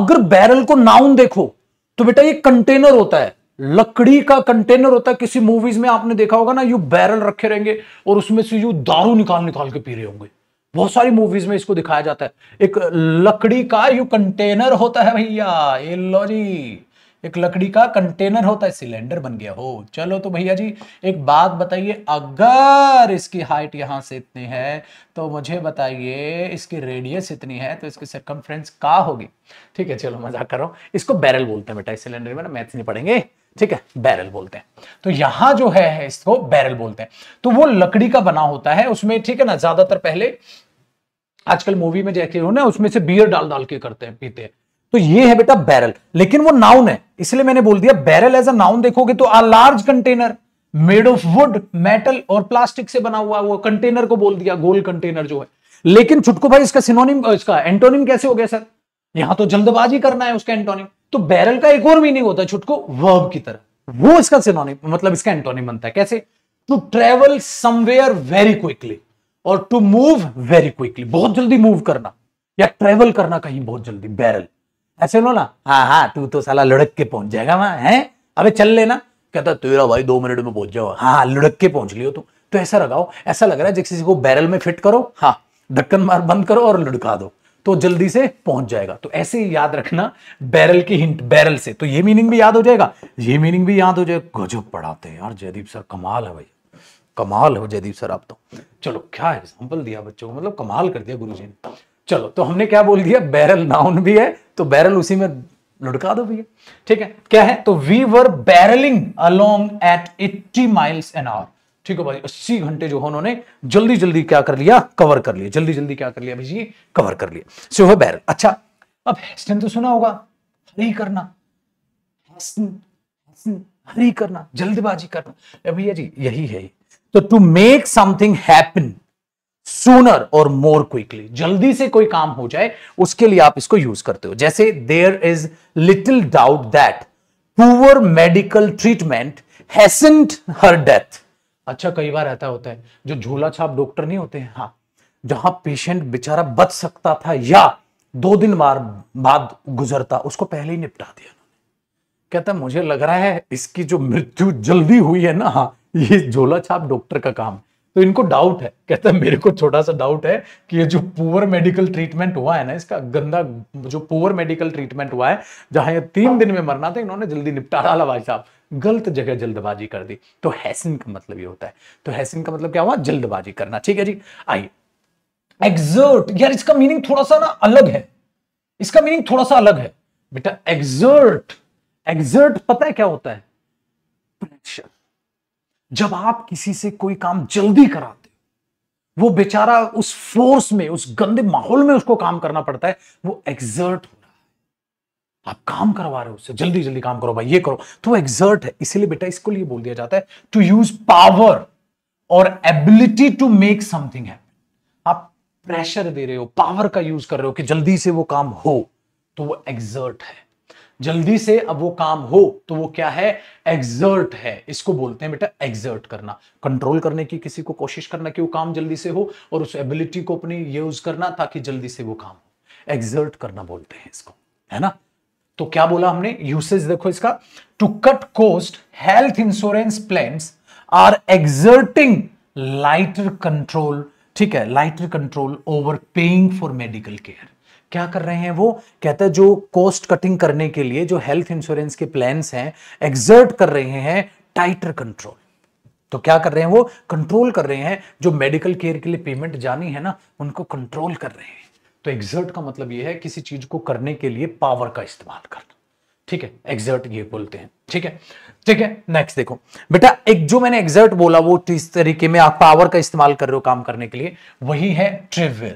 अगर बैरल को नाउन देखो तो बेटा ये कंटेनर होता है लकड़ी का कंटेनर होता है किसी मूवीज में आपने देखा होगा ना यू बैरल रखे रहेंगे और उसमें से यू दारू निकाल निकाल के पी रहे होंगे बहुत सारी मूवीज में इसको दिखाया जाता है एक लकड़ी का यू कंटेनर होता है भैया ये लो एक लकड़ी का कंटेनर होता है सिलेंडर बन गया हो चलो तो भैया जी एक बात बताइए अगर इसकी हाइट यहां से इतनी है तो मुझे बताइए इसकी रेडियस इतनी है तो इसकी सरकमफ्रेंस का होगी ठीक है चलो मजाक कर रहा हूं इसको बैरल बोलते हैं बेटा इस सिलेंडर में ना मैथ्स नहीं पढ़ेंगे ठीक है बैरल बोलते हैं तो यहां जो है इसको बैरल बोलते हैं तो वो लकड़ी का बना होता है उसमें ठीक है ना ज्यादातर पहले आजकल मूवी में जैसे हो ना उसमें से बियर डाल डाल के करते हैं पीते हैं तो ये है बेटा बैरल लेकिन वो नाउन है इसलिए मैंने बोल दिया बैरल एज अ नाउन देखोगे तो a large container made of wood metal और प्लास्टिक से बना हुआ वो कंटेनर को बोल दिया गोल कंटेनर जो है लेकिन चुटको भाई इसका सिनोनिम इसका एंटोनिम कैसे हो गया सर यहां तो जल्दबाजी करना है उसका एंटोनिम तो बैरल का एक और मीनिंग होता है छुटको वर्ब की तरह वो इसका सिनोनिम मतलब इसका एंटोनिम बनता है कैसे to travel somewhere very quickly और टू मूव वेरी क्विकली बहुत जल्दी मूव करना या ट्रेवल करना कहीं बहुत जल्दी बैरल ऐसे लो ना हाँ हाँ तू तो साला लड़क के पहुंच जाएगा वहां है अबे चल लेना कहता तेरा भाई दो मिनट में पहुंच जाओ हाँ, हाँ लड़क के पहुंच लियो तू तो ऐसा लगाओ ऐसा लग रहा है जैसे किसी को बैरल में फिट करो हाँ ढक्कन मार बंद करो और लुढ़का दो तो जल्दी से पहुंच जाएगा तो ऐसे याद रखना बैरल की हिंट बैरल से तो ये मीनिंग भी याद हो जाएगा ये मीनिंग भी याद हो जाएगा गजब पढ़ाते हैं यार जयदीप सर कमाल है भाई कमाल हो जयदीप सर आप तो चलो क्या एग्जाम्पल दिया बच्चों को मतलब कमाल कर दिया गुरु जी ने चलो तो हमने क्या बोल दिया बैरल नाउन भी है तो बैरल उसी में लुटका दो भैया ठीक है क्या है तो we were barrelling along at eighty miles an hour ठीक है भाई अस्सी घंटे जो है उन्होंने जल्दी जल्दी क्या कर लिया कवर कर लिया जल्दी जल्दी क्या कर लिया भाई जी कवर कर लिया सो है बैरल अच्छा अब हेस्टन तो सुना होगा हरी करना हसन, हसन, हरी करना जल्दबाजी करना भैया जी यही है तो to make something happen sooner और मोर क्विकली जल्दी से कोई काम हो जाए उसके लिए आप इसको यूज करते हो जैसे there is little doubt that poor medical treatment hastened her death अच्छा कई बार ऐसा होता है जो झोला छाप डॉक्टर नहीं होते हैं हाँ जहां पेशेंट बेचारा बच सकता था या दो दिन बार बाद गुजरता उसको पहले ही निपटा दिया कहता मुझे लग रहा है इसकी जो मृत्यु जल्दी हुई है ना हाँ, ये झोला छाप डॉक्टर का काम तो इनको डाउट है कहता है मेरे को छोटा सा डाउट है कि ये जो पुअर मेडिकल ट्रीटमेंट हुआ है ना इसका गंदा जो पुअर मेडिकल ट्रीटमेंट हुआ है जहां ये तीन दिन में मरना था इन्होंने जल्दी निपटा डाला भाई साहब गलत जगह जल्दबाजी कर दी तो हैसिन का मतलब ये होता है तो हैसिन का मतलब क्या हुआ जल्दबाजी करना ठीक है जी आइए एग्जर्ट यार इसका मीनिंग थोड़ा सा ना अलग है इसका मीनिंग थोड़ा सा अलग है बेटा एग्जर्ट एग्जर्ट पता है क्या होता है प्रेशर जब आप किसी से कोई काम जल्दी कराते वो बेचारा उस फोर्स में उस गंदे माहौल में उसको काम करना पड़ता है वो एग्जर्ट हो आप काम करवा रहे हो उससे जल्दी जल्दी काम करो भाई ये करो तो वो एग्जर्ट है इसीलिए बेटा इसको लिए बोल दिया जाता है टू यूज पावर और एबिलिटी टू मेक समथिंग है आप प्रेशर दे रहे हो पावर का यूज कर रहे हो कि जल्दी से वो काम हो तो वो एग्जर्ट है जल्दी से अब वो काम हो तो वो क्या है एग्जर्ट है इसको बोलते हैं बेटा एग्जर्ट करना कंट्रोल करने की किसी को कोशिश करना कि वो काम जल्दी से हो और उस एबिलिटी को अपनी यूज करना ताकि जल्दी से वो काम हो एग्जर्ट करना बोलते हैं इसको है ना तो क्या बोला हमने यूसेज देखो इसका to cut cost health insurance plan are exerting lighter control ठीक है lighter control over paying for medical care क्या कर रहे हैं वो कहते हैं जो कॉस्ट कटिंग करने के लिए जो हेल्थ इंश्योरेंस के प्लान्स हैं एग्जर्ट कर रहे हैं टाइटर कंट्रोल तो क्या कर रहे हैं वो कंट्रोल कर रहे हैं जो मेडिकल केयर के लिए पेमेंट जानी है ना उनको कंट्रोल कर रहे हैं तो एग्जर्ट का मतलब यह है किसी चीज को करने के लिए पावर का इस्तेमाल करना ठीक है एग्जर्ट ये बोलते हैं ठीक है ठीक है नेक्स्ट देखो बेटा एक जो मैंने एग्जर्ट बोला वो इस तरीके में आप पावर का इस्तेमाल कर रहे हो काम करने के लिए वही है ट्रिवेल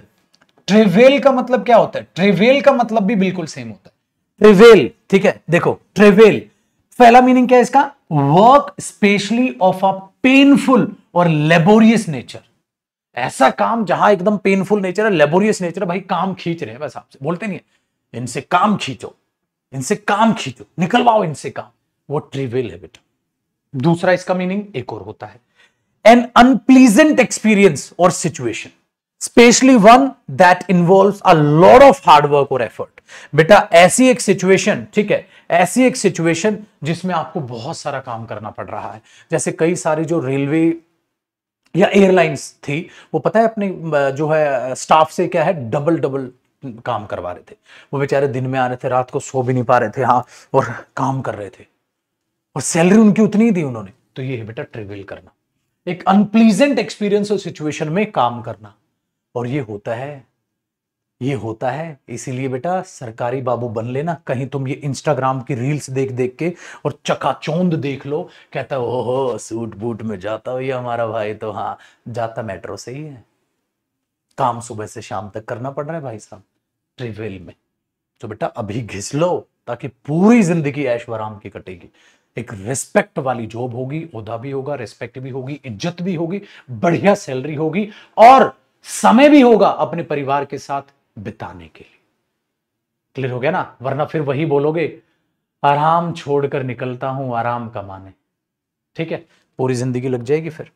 ट्रिवेल का मतलब क्या होता है ट्रिवेल का मतलब भी बिल्कुल सेम होता है ट्रिवेल ठीक है देखो ट्रिवेल पहला मीनिंग क्या है इसका work especially of a painful और लेबोरियस नेचर ऐसा काम जहां एकदम पेनफुल नेचर है लेबोरियस नेचर है भाई काम खींच रहे हैं बस आपसे बोलते नहीं है इनसे काम खींचो इनसे काम खींचो निकलवाओ इनसे काम वो ट्रिवियल है बेटा दूसरा इसका मीनिंग एक और होता है एन अनप्लीजेंट एक्सपीरियंस और situation specially one that involve a lot of hard work और एफर्ट बेटा ऐसी एक सिचुएशन ठीक है ऐसी एक सिचुएशन जिसमें आपको बहुत सारा काम करना पड़ रहा है जैसे कई सारे जो रेलवे या एयरलाइंस थी वो पता है अपने जो है स्टाफ से क्या है डबल डबल काम करवा रहे थे वो बेचारे दिन में आ रहे थे रात को सो भी नहीं पा रहे थे हाँ और काम कर रहे थे और सैलरी उनकी उतनी ही दी उन्होंने तो ये है बेटा ट्रेवल करना एक अनप्लीजेंट एक्सपीरियंस और सिचुएशन में काम करना और ये होता है ये होता है इसीलिए बेटा सरकारी बाबू बन लेना कहीं तुम ये इंस्टाग्राम की रील्स देख देख के और चकाचौंध देख लो कहता हो सूट बूट में जाता हो ये हमारा भाई तो हाँ जाता मेट्रो से ही है काम सुबह से शाम तक करना पड़ रहा है भाई साहब ट्रिवेल में तो बेटा अभी घिस लो ताकि पूरी जिंदगी ऐश आराम की कटेगी एक रिस्पेक्ट वाली जॉब होगी उदा भी होगा रिस्पेक्ट भी होगी इज्जत भी होगी बढ़िया सैलरी होगी और समय भी होगा अपने परिवार के साथ बिताने के लिए क्लियर हो गया ना वरना फिर वही बोलोगे आराम छोड़कर निकलता हूं आराम कमाने ठीक है पूरी जिंदगी लग जाएगी फिर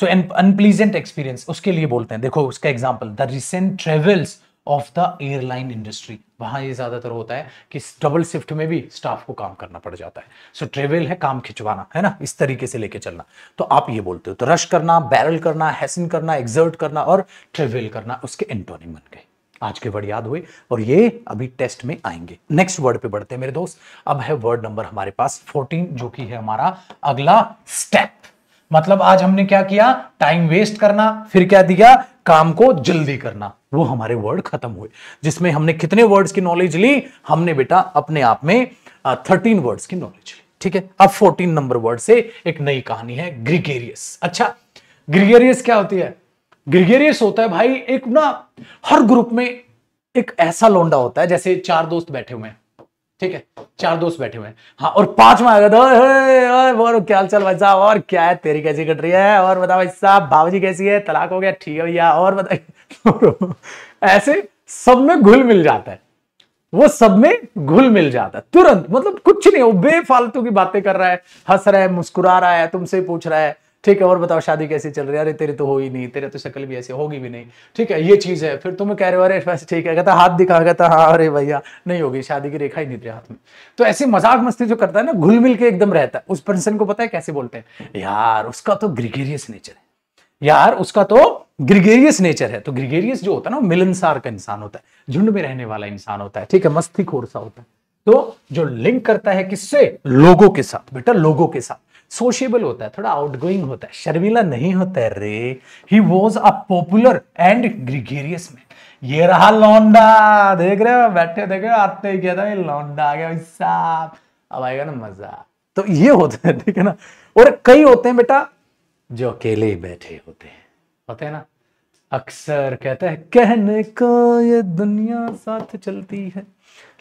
सो अनप्लीजेंट एक्सपीरियंस उसके लिए बोलते हैं देखो उसका example the recent travels of the airline industry वहां ये ज्यादातर होता है कि डबल शिफ्ट में भी स्टाफ को काम करना पड़ जाता है सो so, ट्रेवल है काम खिंचवाना है ना इस तरीके से लेके चलना तो आप ये बोलते हो तो रश करना बैरल करना हैसिन करना एग्जर्ट करना और ट्रेवल करना उसके एंटोनिम बन गए आज के वर्ड याद हुए और ये अभी टेस्ट में आएंगे नेक्स्ट वर्ड पे बढ़ते हैं मेरे दोस्त अब है वर्ड नंबर हमारे पास 14 जो कि है हमारा अगला स्टेप मतलब आज हमने क्या किया टाइम वेस्ट करना फिर क्या दिया काम को जल्दी करना वो हमारे वर्ड खत्म हुए जिसमें हमने कितने वर्ड्स की नॉलेज ली हमने बेटा अपने आप में थर्टीन वर्ड्स की नॉलेज ली ठीक है अब फोर्टीन नंबर वर्ड से एक नई कहानी है ग्रिगेरियस अच्छा ग्रिगेरियस क्या होती है ग्रिगेरियस होता है भाई एक ना हर ग्रुप में एक ऐसा लोंडा होता है जैसे चार दोस्त बैठे हुए हैं ठीक है चार दोस्त बैठे हुए हैं हाँ और पांच में आ गया था क्या चल भाई साहब और क्या है तेरी कैसी कट रही है और बता भाई साहब भावजी कैसी है तलाक हो गया ठीक है भैया और बता [LAUGHS] ऐसे सब में घुल मिल जाता है वो सब में घुल मिल जाता है तुरंत मतलब कुछ नहीं वो बेफालतू की बातें कर रहा है हंस रहा है मुस्कुरा रहा है तुमसे पूछ रहा है ठीक है और बताओ शादी कैसे चल रही है अरे तेरे तो हो ही नहीं तेरे तो शक्ल भी ऐसी होगी भी नहीं ठीक है ये चीज़ है फिर तुम्हें कह रहे हो अरे वैसे ठीक है कहता हाथ दिखा कहता हाँ अरे भैया नहीं होगी शादी की रेखा ही नहीं तेरे हाथ में तो ऐसे मजाक मस्ती जो करता है ना घुल मिल के एकदम रहता है उस पर्सन को पता है कैसे बोलते हैं यार उसका तो ग्रिगेरियस नेचर है यार उसका तो ग्रिगेरियस नेचर है तो ग्रिगेरियस जो होता है ना मिलनसार का इंसान होता है झुंड में रहने वाला इंसान होता है ठीक है मस्ती खोरसा होता है तो जो लिंक करता है किससे लोगों के साथ बेटा लोगों के साथ सोशेबल होता है थोड़ा आउटगोइंग होता है शर्मिला नहीं होता है रे he was a popular and gregarious man ये रहा लौंडा देख रहे हो बैठे देख रहे हो आते ही क्या था लौंडा आ गया साहब अब आएगा ना मजा तो ये होता है ठीक है ना और कई होते हैं बेटा जो अकेले ही बैठे होते हैं होते हैं ना अक्सर कहते हैं कहने को ये दुनिया साथ चलती है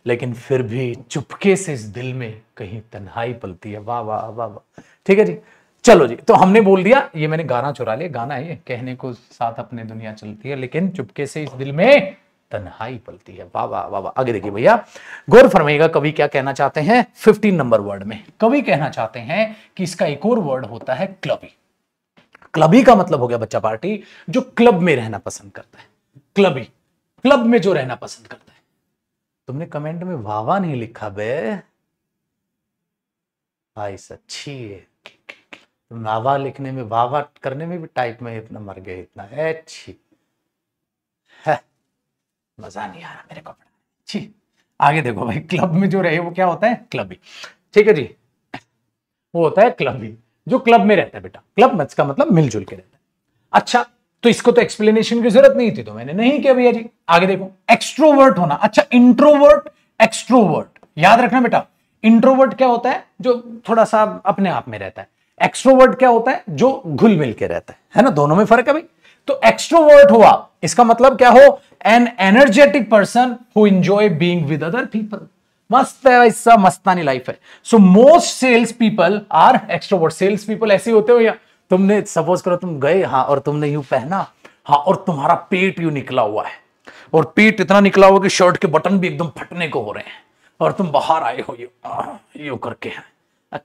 लेकिन फिर भी चुपके से इस दिल में कहीं तन्हाई पलती है वाह वाह वाह वाह ठीक है जी चलो जी तो हमने बोल दिया ये मैंने गाना चुरा लिया गाना है ये कहने को साथ अपने दुनिया चलती है लेकिन चुपके से इस दिल में तन्हाई पलती है वाह वाह वाह वाह आगे देखिए भैया गौर फरमाइएगा कवि क्या कहना चाहते हैं फिफ्टीन नंबर वर्ड में कवि कहना चाहते हैं कि इसका एक और वर्ड होता है क्लबी क्लबी का मतलब हो गया बच्चा पार्टी जो क्लब में रहना पसंद करता है क्लबी क्लब में जो रहना पसंद करता है तुमने कमेंट में वाह वाह नहीं लिखा बे भाई सच्ची है नावा लिखने में वावा करने में भी टाइप में इतना मर गए इतना अच्छी मजा नहीं आ रहा मेरे को आगे देखो भाई क्लब में जो रहे वो क्या होता है क्लबी ठीक है जी वो होता है क्लबी जो क्लब में रहता है बेटा क्लब मच का मतलब मिलजुल के रहता है अच्छा तो इसको तो एक्सप्लेनेशन की जरूरत नहीं थी तो मैंने नहीं किया भैया जी आगे देखो एक्सट्रोवर्ट होना अच्छा इंट्रोवर्ट एक्सट्रोवर्ट याद रखना बेटा इंट्रोवर्ट क्या होता है जो थोड़ा सा अपने आप में रहता है एक्सट्रोवर्ट क्या होता है जो घुल मिल के रहता है है ना दोनों में फर्क है भाई तो एक्सट्रोवर्ट हो आप इसका मतलब क्या हो an energetic person who enjoy being with other people मस्त है इसका मस्तानी लाइफ है so most sales people are extrovert sales people ऐसे होते हो या तुमने सपोज करो तुम गए हाँ और तुमने यू पहना हाँ और तुम्हारा पेट यू निकला हुआ है और पेट इतना निकला हुआ कि शर्ट के बटन भी एकदम फटने को हो रहे हैं और तुम बाहर आए हो यो यो करके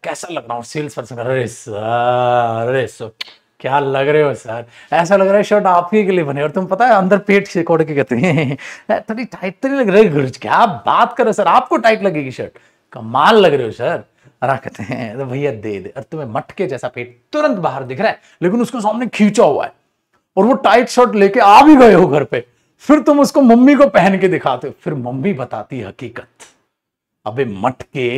कैसा लग रहा हूँ सेल्स पर्सन अरे सर अरे सर क्या लग रहे हो सर ऐसा लग रहा है शर्ट आप ही के लिए बने और तुम पता है अंदर पेट से कोड़ के कहते हैं थोड़ी टाइट तो नहीं लग रही गुरुज क्या बात करो सर आपको टाइट लगेगी शर्ट कमाल लग रहे हो सर अरा कहते हैं तो भैया दे दे और तुम्हें मटके जैसा पेट तुरंत बाहर दिख रहा है लेकिन उसको सामने खींचा हुआ है और वो टाइट शर्ट लेके आ भी गए हो घर पे फिर तुम उसको मम्मी को पहन के दिखाते हो फिर मम्मी बताती हकीकत अबे मटके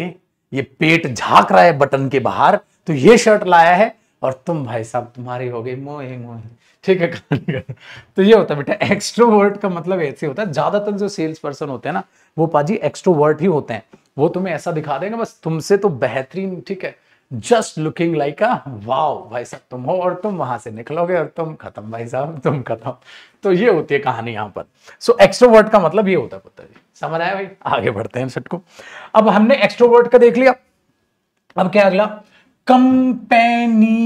ये पेट झाक रहा है बटन के बाहर तो ये शर्ट लाया है और तुम भाई साहब तुम्हारे हो गए मोहे मोहे ठीक है तो ये होता है बेटा एक्स्ट्रोवर्ट का मतलब ऐसे होता है ज्यादातर जो सेल्स पर्सन होते हैं ना वो पाजी एक्स्ट्रोवर्ट ही होते हैं वो तुम्हें ऐसा दिखा देंगे बस तुमसे तो बेहतरीन ठीक है just looking like a wow भाई साहब तुम हो और तुम वहां से निकलोगे और तुम खत्म भाई साहब तुम खत्म तो ये होती है कहानी यहाँ पर सो एक्सट्रोवर्ट का मतलब ये होता है पुत्र जी समझ आया भाई आगे बढ़ते हैं सबको अब हमने एक्सट्रोवर्ट का देख लिया अब क्या अगला कंपेनी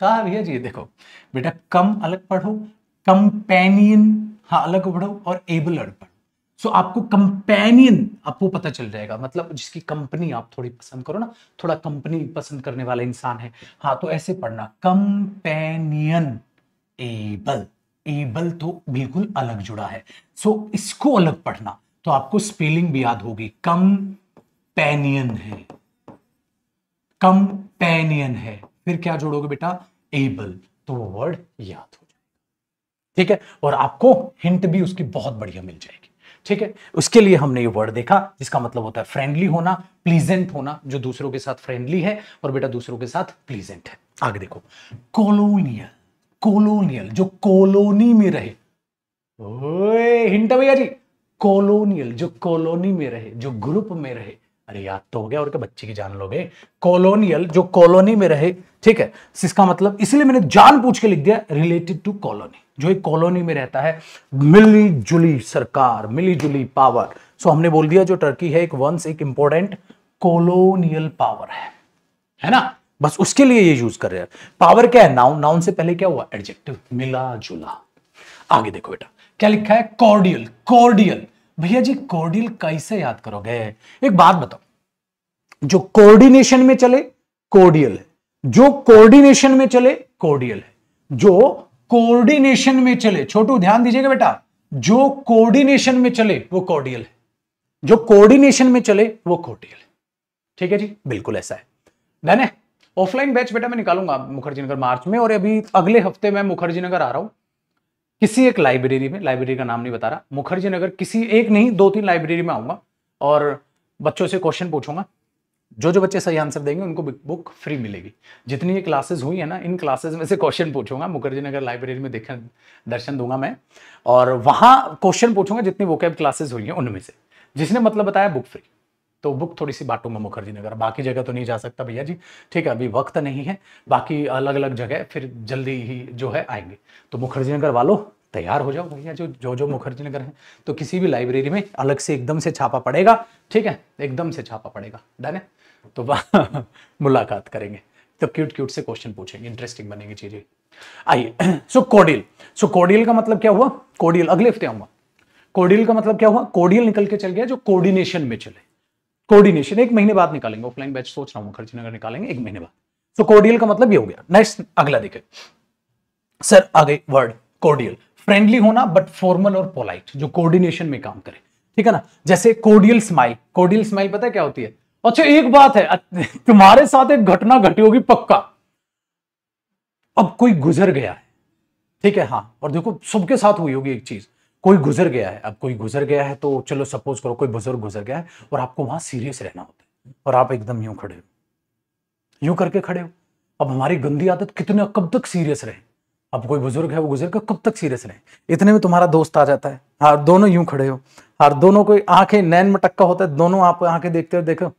कहा भैया जी देखो बेटा कम अलग पढ़ो कंपेनियन हाँ अलग पढ़ो और एबल अलग सो आपको कंपेनियन आपको पता चल जाएगा मतलब जिसकी कंपनी आप थोड़ी पसंद करो ना थोड़ा कंपनी पसंद करने वाला इंसान है हाँ तो ऐसे पढ़ना कंपेनियन एबल एबल तो बिल्कुल अलग जुड़ा है सो so, इसको अलग पढ़ना तो आपको स्पेलिंग भी याद होगी कम पैनियन है कम पैनियन है फिर क्या जोड़ोगे बेटा एबल तो वो वर्ड याद हो जाएगा ठीक है और आपको हिंट भी उसकी बहुत बढ़िया मिल जाएगी ठीक है उसके लिए हमने ये वर्ड देखा जिसका मतलब होता है फ्रेंडली होना प्लीजेंट होना जो दूसरों के साथ फ्रेंडली है और बेटा दूसरों के साथ प्लीजेंट है आगे देखो कॉलोनियल कॉलोनियल जो कॉलोनी में रहे ओए हिंटा भैया जी कॉलोनियल जो कॉलोनी में रहे जो ग्रुप में रहे अरे याद तो हो गया और क्या बच्चे की जान लोगे कॉलोनियल जो कॉलोनी में रहे ठीक है इसका मतलब इसलिए मैंने जान पूछ के लिख दिया रिलेटेड टू कॉलोनी जो एक कॉलोनी में रहता है मिली जुली सरकार मिली जुली पावर सो हमने बोल दिया जो टर्की है एक वंस एक इंपॉर्टेंट कॉलोनियल पावर है है ना बस उसके लिए ये यूज कर रहे हैं पावर क्या है नाउन नाउन से पहले क्या हुआ एडजेक्टिव मिला जुला आगे देखो बेटा क्या लिखा है कॉर्डियल कॉर्डियल भैया जी कोर्डिल कैसे याद करोगे एक बात बताओ जो कोऑर्डिनेशन में चले कोर्डियल है जो कोऑर्डिनेशन में चले कोर्डियल है जो कोऑर्डिनेशन में चले छोटू ध्यान दीजिएगा बेटा जो कोऑर्डिनेशन में चले वो कोर्डियल है जो कोऑर्डिनेशन में चले वो कोर्डियल है ठीक है जी बिल्कुल ऐसा है डन है ऑफलाइन बैच बेटा मैं निकालूंगा मुखर्जी नगर मार्च में और अभी अगले हफ्ते मैं मुखर्जी नगर आ रहा हूं किसी एक लाइब्रेरी में लाइब्रेरी का नाम नहीं बता रहा मुखर्जी नगर किसी एक नहीं दो तीन लाइब्रेरी में आऊंगा और बच्चों से क्वेश्चन पूछूंगा जो जो बच्चे सही आंसर देंगे उनको बुक फ्री मिलेगी जितनी ये क्लासेस हुई है ना इन क्लासेस में से क्वेश्चन पूछूंगा मुखर्जी नगर लाइब्रेरी में देखन दर्शन दूंगा मैं और वहां क्वेश्चन पूछूंगा जितनी वोकैब क्लासेस हुई हैं उनमें से जिसने मतलब बताया बुक फ्री तो बुक थोड़ी सी बाटूंगा मुखर्जी नगर बाकी जगह तो नहीं जा सकता भैया जी ठीक है अभी वक्त नहीं है बाकी अलग अलग जगह फिर जल्दी ही जो है आएंगे तो मुखर्जी नगर वालों तैयार हो जाओ भैया जो जो जो मुखर्जी नगर है तो किसी भी लाइब्रेरी में अलग से एकदम से छापा पड़ेगा ठीक है एकदम से छापा पड़ेगा डन है तो [LAUGHS] मुलाकात करेंगे तो क्यूट क्यूट से क्वेश्चन पूछेंगे इंटरेस्टिंग बनेंगी चीजें आइए [CLEARS THROAT] सो कोडिल सो कोडिल का मतलब क्या हुआ कोडिल अगले हफ्ते आऊंगा कोडिल का मतलब क्या हुआ कोडिल निकल के चल गया जो कोऑर्डिनेशन में चले कोऑर्डिनेशन एक महीने बाद निकालेंगे ऑफलाइन बैच सोच रहा हूं खर्ची नगर निकालेंगे एक महीने बाद तो कोडियल का मतलब ये हो गया नेक्स्ट अगला देखे सर आगे वर्ड कोडियल फ्रेंडली होना बट फॉर्मल और पोलाइट जो कोऑर्डिनेशन में काम करे ठीक है ना जैसे कोडियल स्माइल कोडियल स्माइल पता है क्या होती है अच्छा एक बात है तुम्हारे साथ एक घटना घटी होगी पक्का अब कोई गुजर गया है ठीक है हाँ और देखो सबके साथ हुई होगी एक चीज कोई गुजर गया है अब कोई गुजर गया है तो चलो सपोज करो कोई बुजुर्ग गुजर गया है और आपको वहां सीरियस रहना होता है और आप एकदम यूं खड़े हो यूं करके खड़े हो अब हमारी गंदी आदत कितने कब तक सीरियस रहे अब कोई बुजुर्ग है वो गुजर गया कब तक सीरियस रहे इतने में तुम्हारा दोस्त आ जाता है हर हाँ, दोनों यूं खड़े हो हर हाँ, दोनों को आंखें नैन में टक्का होता है दोनों आप आंखें देखते हो देखो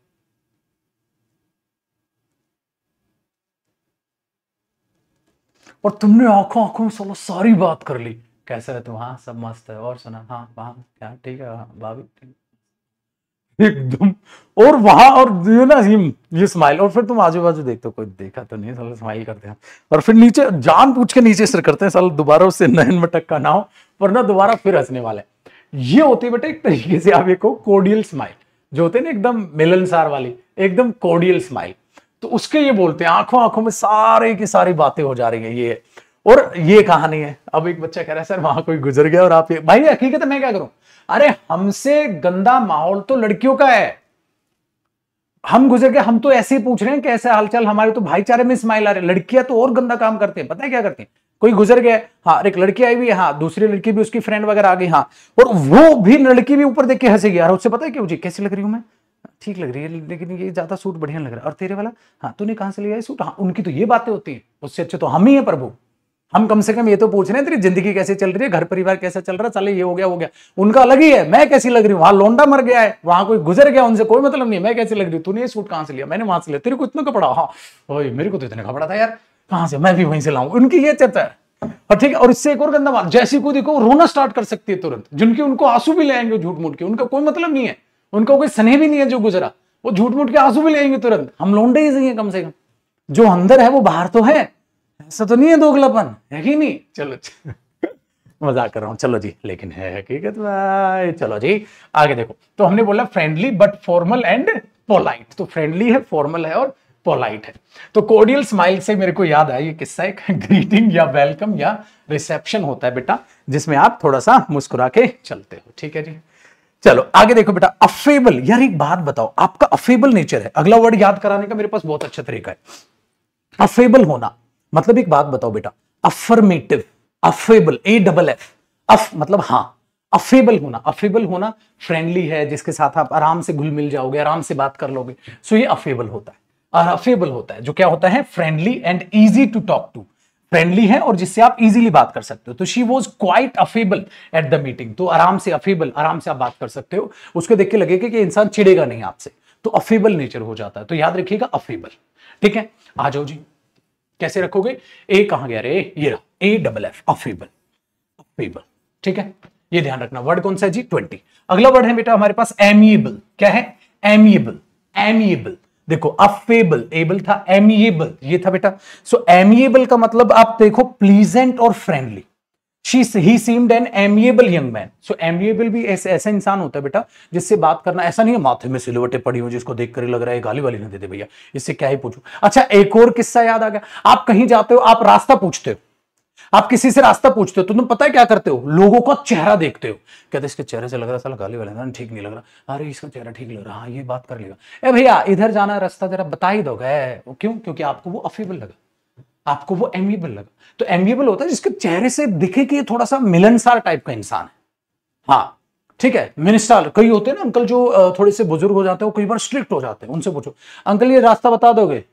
और तुमने आंखों आंखों में सारी बात कर ली कैसे है तुम हाँ सब मस्त है और सुना हाँ वहाँ क्या ठीक है भाभी एकदम और वहां और ये ना ये, ये स्माइल और फिर तुम आजू बाजू देखते हो कोई देखा तो नहीं साला स्माइल करते हैं और फिर नीचे जान पूछ के नीचे सर करते हैं साला दोबारा उससे नयन मटक का ना हो पर ना दोबारा फिर हंसने वाले ये होती है बेटा एक तरीके से आप एक कोडियल स्माइल जो होते हैं ना एकदम मिलनसार वाली एकदम कोडियल स्माइल तो उसके ये बोलते हैं आंखों आंखों में सारे की सारी बातें हो जा रही है ये और ये कहानी है अब एक बच्चा कह रहा है सर वहां कोई गुजर गया और आप ये भाई हकीकत मैं क्या करूं अरे हमसे गंदा माहौल तो लड़कियों का है हम गुजर गए हम तो ऐसे ही पूछ रहे हैं कैसे हालचाल हमारे तो भाईचारे में स्माइल आ रहे लड़कियां तो और गंदा काम करते हैं पता है क्या करते हैं कोई गुजर गया हाँ एक लड़की आई हुई है हाँ दूसरी लड़की भी उसकी फ्रेंड वगैरह आ गई हाँ और वो भी लड़की भी ऊपर देख के हंसेगी यार उससे पता है क्यों जी कैसी लग रही हूँ मैं ठीक लग रही है लेकिन ये ज्यादा सूट बढ़िया लग रहा है और तेरे वाला हाँ तूने कहाँ से लिया है सूट हाँ उनकी तो ये बातें होती हैं उससे अच्छे तो हम ही है प्रभु हम कम से कम ये तो पूछ रहे हैं तेरी जिंदगी कैसे चल रही है घर परिवार कैसा चल रहा है चले ये हो गया हो गया उनका अलग ही है मैं कैसी लग रही हूँ वहां लोंडा मर गया है वहां कोई गुजर गया उनसे कोई मतलब नहीं मैं कैसी लग रही हूँ तूने ये सूट कहां से लिया मैंने वहां से लिया तेरे को इतना कपड़ा हाँ भाई मेरे को तो इतना कपड़ा था यार कहां से मैं भी वहीं से लाऊं उनकी ये चर्चा है और ठीक है और इससे एक और गंदा बात जैसी को देखो रोना स्टार्ट कर सकती है तुरंत जिनके उनको आंसू भी लेंगे झूठ मूठ के उनका कोई मतलब नहीं है उनका कोई स्नेह भी नहीं है जो गुजरा वो झूठ मूठ के आंसू भी लेंगे तुरंत हम लोंडे ही सही है कम से कम जो अंदर है वो बाहर तो है ऐसा तो नहीं है दोगलापन है कि नहीं चलो मजाक कर रहा हूँ चलो जी लेकिन है हकीकत में चलो जी आगे देखो तो हमने बोला friendly but formal and polite तो फ्रेंडली है फॉर्मल है और पोलाइट है तो कोडियल स्माइल से मेरे को याद आया ये किस्सा एक ग्रीटिंग [LAUGHS] या वेलकम या रिसेप्शन होता है बेटा जिसमें आप थोड़ा सा मुस्कुरा के चलते हो ठीक है जी चलो आगे देखो बेटा अफेबल यार एक बात बताओ आपका अफेबल नेचर है अगला वर्ड याद कराने का मेरे पास बहुत अच्छा तरीका है अफेबल होना मतलब एक बात बताओ बेटा affirmative affable A double F अफ मतलब हाँ अफेबल होना अफेबल होना फ्रेंडली है जिसके साथ आप आराम से घुल मिल जाओगे आराम से बात कर लोगे सो ये अफेबल होता है और अफेबल होता है जो क्या होता है friendly and easy to talk to friendly है और जिससे आप इजीली बात कर सकते हो तो she was quite affable at the meeting तो आराम से अफेबल आराम से आप बात कर सकते हो उसको देख के लगेगा कि इंसान चिड़ेगा नहीं आपसे तो अफेबल नेचर हो जाता है तो याद रखिएगा अफेबल ठीक है आ जाओ जी कैसे रखोगे ए कहा गया रे ये रहा A double F affable affable ठीक है ये ध्यान रखना वर्ड कौन सा है जी ट्वेंटी अगला वर्ड है बेटा हमारे पास एमिएबल क्या है एमिएबल एमिएबल देखो अफेबल एबल था एमिएबल ये था बेटा सो so, एमिएबल का मतलब आप देखो प्लीजेंट और friendly she he seemed an amiable young man so amiable भी ऐसे ऐसा इंसान होता है बेटा जिससे बात करना ऐसा नहीं है माथे में सिलवटे पड़ी हो जिसको देखकर कर लग रहा है गाली वाली ना दे दे भैया इससे क्या ही पूछू अच्छा एक और किस्सा याद आ गया आप कहीं जाते हो आप रास्ता पूछते हो आप किसी से रास्ता पूछते हो तो तुम पता है क्या करते हो लोगों का चेहरा देखते हो कहते इसके चेहरे से लग रहा साला गाली वाले ना ठीक नहीं लग रहा अरे इसका चेहरा ठीक लग रहा हाँ ये बात कर लेगा ए भैया इधर जाना रास्ता जरा बता ही दोगे क्यों क्योंकि आपको वो अफेबल लगा आपको वो एमबीबल लगा तो एमबीबल होता है जिसके चेहरे से दिखे कि थोड़ा सा मिलनसार टाइप का इंसान है हाँ ठीक है मिनिस्टर कई होते हैं ना अंकल जो थोड़े से बुजुर्ग हो जाते हैं कई बार स्ट्रिक्ट हो जाते हैं उनसे पूछो अंकल ये रास्ता बता दोगे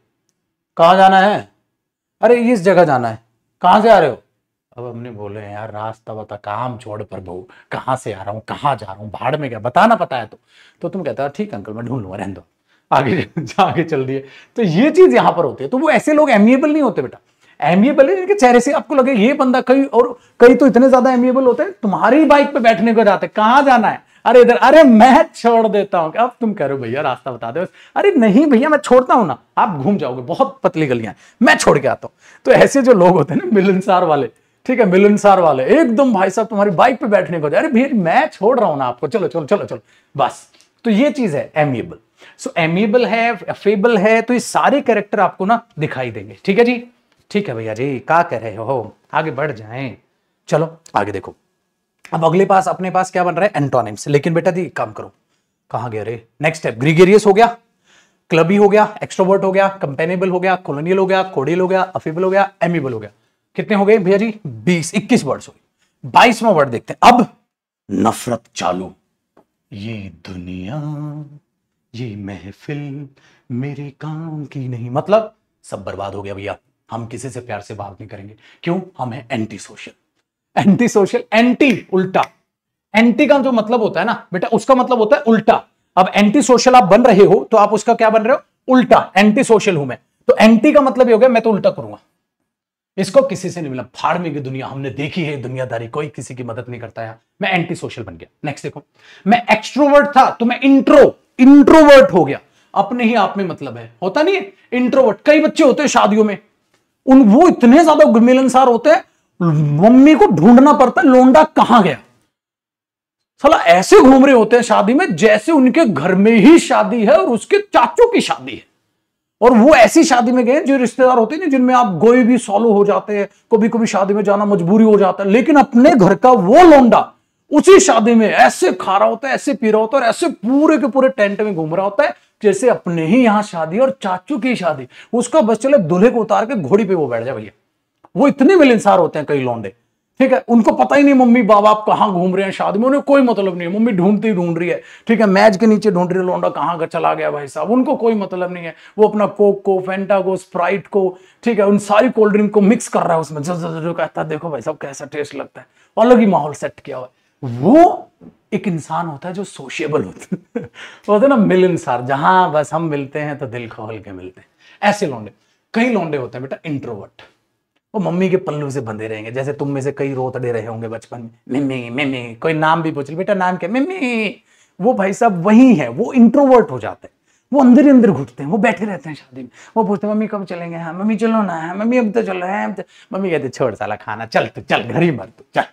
कहाँ जाना है अरे इस जगह जाना है कहाँ से आ रहे हो अब हमने बोले यार रास्ता बता काम छोड़ पर बहू कहाँ से आ रहा हूँ कहाँ जा रहा हूँ भाड़ में क्या बताना पता है तो तो तुम कहते हो ठीक अंकल मैं ढूंढ लूंगा रहने दो आगे [LAUGHS] आगे चल दिए तो ये चीज यहां पर होती है तो वो ऐसे लोग एमिएबल नहीं होते बेटा एमिएबल है इनके चेहरे से आपको लगे ये बंदा कई और कई तो इतने ज्यादा एमिएबल होते हैं तुम्हारी बाइक पे बैठने को जाते हैं कहां जाना है अरे इधर अरे मैं छोड़ देता हूं अब तुम कह रहे हो भैया रास्ता बता दो अरे नहीं भैया मैं छोड़ता हूं ना आप घूम जाओगे बहुत पतली गलियां मैं छोड़ के आता हूं तो ऐसे जो लोग होते हैं ना मिलनसार वाले ठीक है मिलनसार वाले एकदम भाई साहब तुम्हारी बाइक पे बैठने को अरे भैया मैं छोड़ रहा हूं ना आपको चलो चलो चलो चलो बस तो ये चीज है एमिएबल सो एमेबल है अफेबल है तो ये सारे कैरेक्टर आपको ना दिखाई देंगे ठीक है जी ठीक है भैया जी का कह रहे हो आगे बढ़ जाए चलो आगे देखो अब अगले पास अपने पास क्या बन रहा है एंटोनिम्स लेकिन बेटा जी काम करो कहा गया रे नेक्स्ट स्टेप ग्रीगेरियस हो गया क्लबी हो गया एक्स्ट्रोवर्ट हो गया कंपेनेबल हो गया कॉलोनियल हो गया कोडियल हो गया अफेबल हो गया एमिबल हो गया कितने हो गए भैया जी बीस इक्कीस वर्ड हो गए बाईसवा वर्ड देखते हैं अब नफरत चालू ये दुनिया ये महफिल मेरे काम की नहीं मतलब सब बर्बाद हो गया भैया हम किसी से प्यार से बात नहीं करेंगे क्यों हम है anti social anti social anti उल्टा एंटी का जो मतलब होता है ना बेटा उसका मतलब होता है उल्टा अब एंटी सोशल आप बन रहे हो तो आप उसका क्या बन रहे हो उल्टा एंटी सोशल हूं मैं तो एंटी का मतलब ये हो गया मैं तो उल्टा करूंगा इसको किसी से नहीं मिला फार्मी की दुनिया हमने देखी है दुनियादारी कोई किसी की मदद नहीं करता है मैं एंटी सोशल बन गया नेक्स्ट देखो मैं एक्सट्रोवर्ट था तो मैं इंट्रो इंट्रोवर्ट हो गया अपने ही आप में मतलब है होता नहीं है इंट्रोवर्ट कई बच्चे होते हैं शादियों में उन वो इतने ज्यादा मिलनसार होते हैं मम्मी को ढूंढना पड़ता है लोंडा कहां गया साला ऐसे घूम रहे होते हैं शादी में जैसे उनके घर में ही शादी है और उसके चाचू की शादी है और वो ऐसी शादी में गए जो रिश्तेदार होते हैं जिनमें आप गोई भी सॉलो हो जाते हैं कभी कभी शादी में जाना मजबूरी हो जाता है लेकिन अपने घर का वो लोंडा उसी शादी में ऐसे खा रहा होता है ऐसे पी रहा होता है और ऐसे पूरे के पूरे टेंट में घूम रहा होता है जैसे अपने ही यहाँ शादी और चाचू की शादी उसका बस चले दूल्हे को उतार के घोड़ी पे वो बैठ जाए भैया वो इतने मिलनसार होते हैं कई लौंडे ठीक है उनको पता ही नहीं मम्मी बाबा आप कहां घूम रहे हैं शादी में उन्हें कोई मतलब नहीं है मम्मी ढूंढती ढूंढ रही है ठीक है मैच के नीचे ढूंढ रही है लौंडा कहाँ चला गया भाई साहब उनको कोई मतलब नहीं है वो अपना कोक को फेंटा को स्प्राइट को ठीक है उन सारी कोल्ड ड्रिंक को मिक्स कर रहा है उसमें जो जो जो कहता है देखो भाई साहब कैसा टेस्ट लगता है अलग ही माहौल सेट किया हुआ है वो एक इंसान होता है जो सोशियबल होता है वो होता है ना मिल इंसान जहां बस हम मिलते हैं तो दिल खोल के मिलते हैं ऐसे लौंडे कई लौंडे होते हैं बेटा इंट्रोवर्ट वो मम्मी के पल्लू से बंधे रहेंगे जैसे तुम में से कई रोतड़े रहे होंगे बचपन में मिम्मी मिम्मी कोई नाम भी पूछ ले बेटा नाम क्या मिम्मी वो भाई साहब वही है वो इंट्रोवर्ट हो जाते हैं वो अंदर ही अंदर घुटते हैं वो बैठे रहते हैं शादी में वो पूछते हैं मम्मी कब चलेंगे हाँ मम्मी चलो ना है मम्मी अब तो चलो है मम्मी कहते छोड़ साला खाना चल तू चल घर ही मर तू चल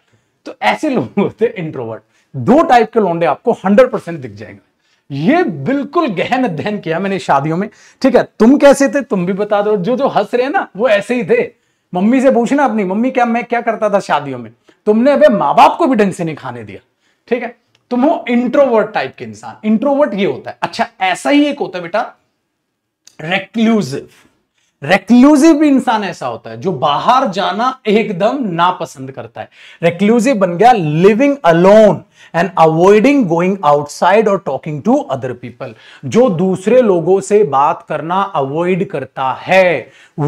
तो ऐसे लोग होते हैं इंट्रोवर्ट दो टाइप के लोंडे आपको हंड्रेड परसेंट दिख जाएंगे ये बिल्कुल गहन अध्ययन किया मैंने शादियों में ठीक है तुम कैसे थे तुम भी बता दो जो जो हंस रहे हैं ना वो ऐसे ही थे मम्मी से पूछना अपनी मम्मी क्या मैं क्या करता था शादियों में तुमने अब माँ बाप को भी ढंग से नहीं खाने दिया ठीक है तुम हो इंट्रोवर्ट टाइप के इंसान इंट्रोवर्ट ये होता है अच्छा ऐसा ही एक होता है बेटा रेक्लूसिव रेक्लूसिव इंसान ऐसा होता है जो बाहर जाना एकदम नापसंद करता है रेक्लूसिव बन गया living alone and avoiding going outside और टॉकिंग टू अदर पीपल जो दूसरे लोगों से बात करना अवॉइड करता है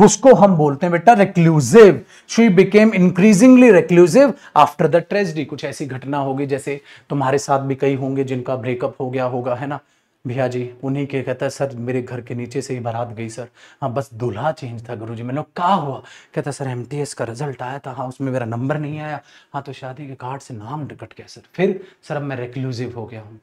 उसको हम बोलते हैं बेटा reclusive she became increasingly reclusive after the tragedy कुछ ऐसी घटना होगी जैसे तुम्हारे साथ भी कई होंगे जिनका ब्रेकअप हो गया होगा है ना भैया जी उन्हीं के कहता है सर मेरे घर के नीचे से ही बारात गई सर हाँ बस दूल्हा चेंज था गुरु जी मैंने कहा हुआ कहता सर एम का रिजल्ट आया था हाँ उसमें मेरा नंबर नहीं आया हाँ तो शादी के कार्ड से नाम कट गया सर फिर सर अब मैं रेक्लूसिव हो गया हूँ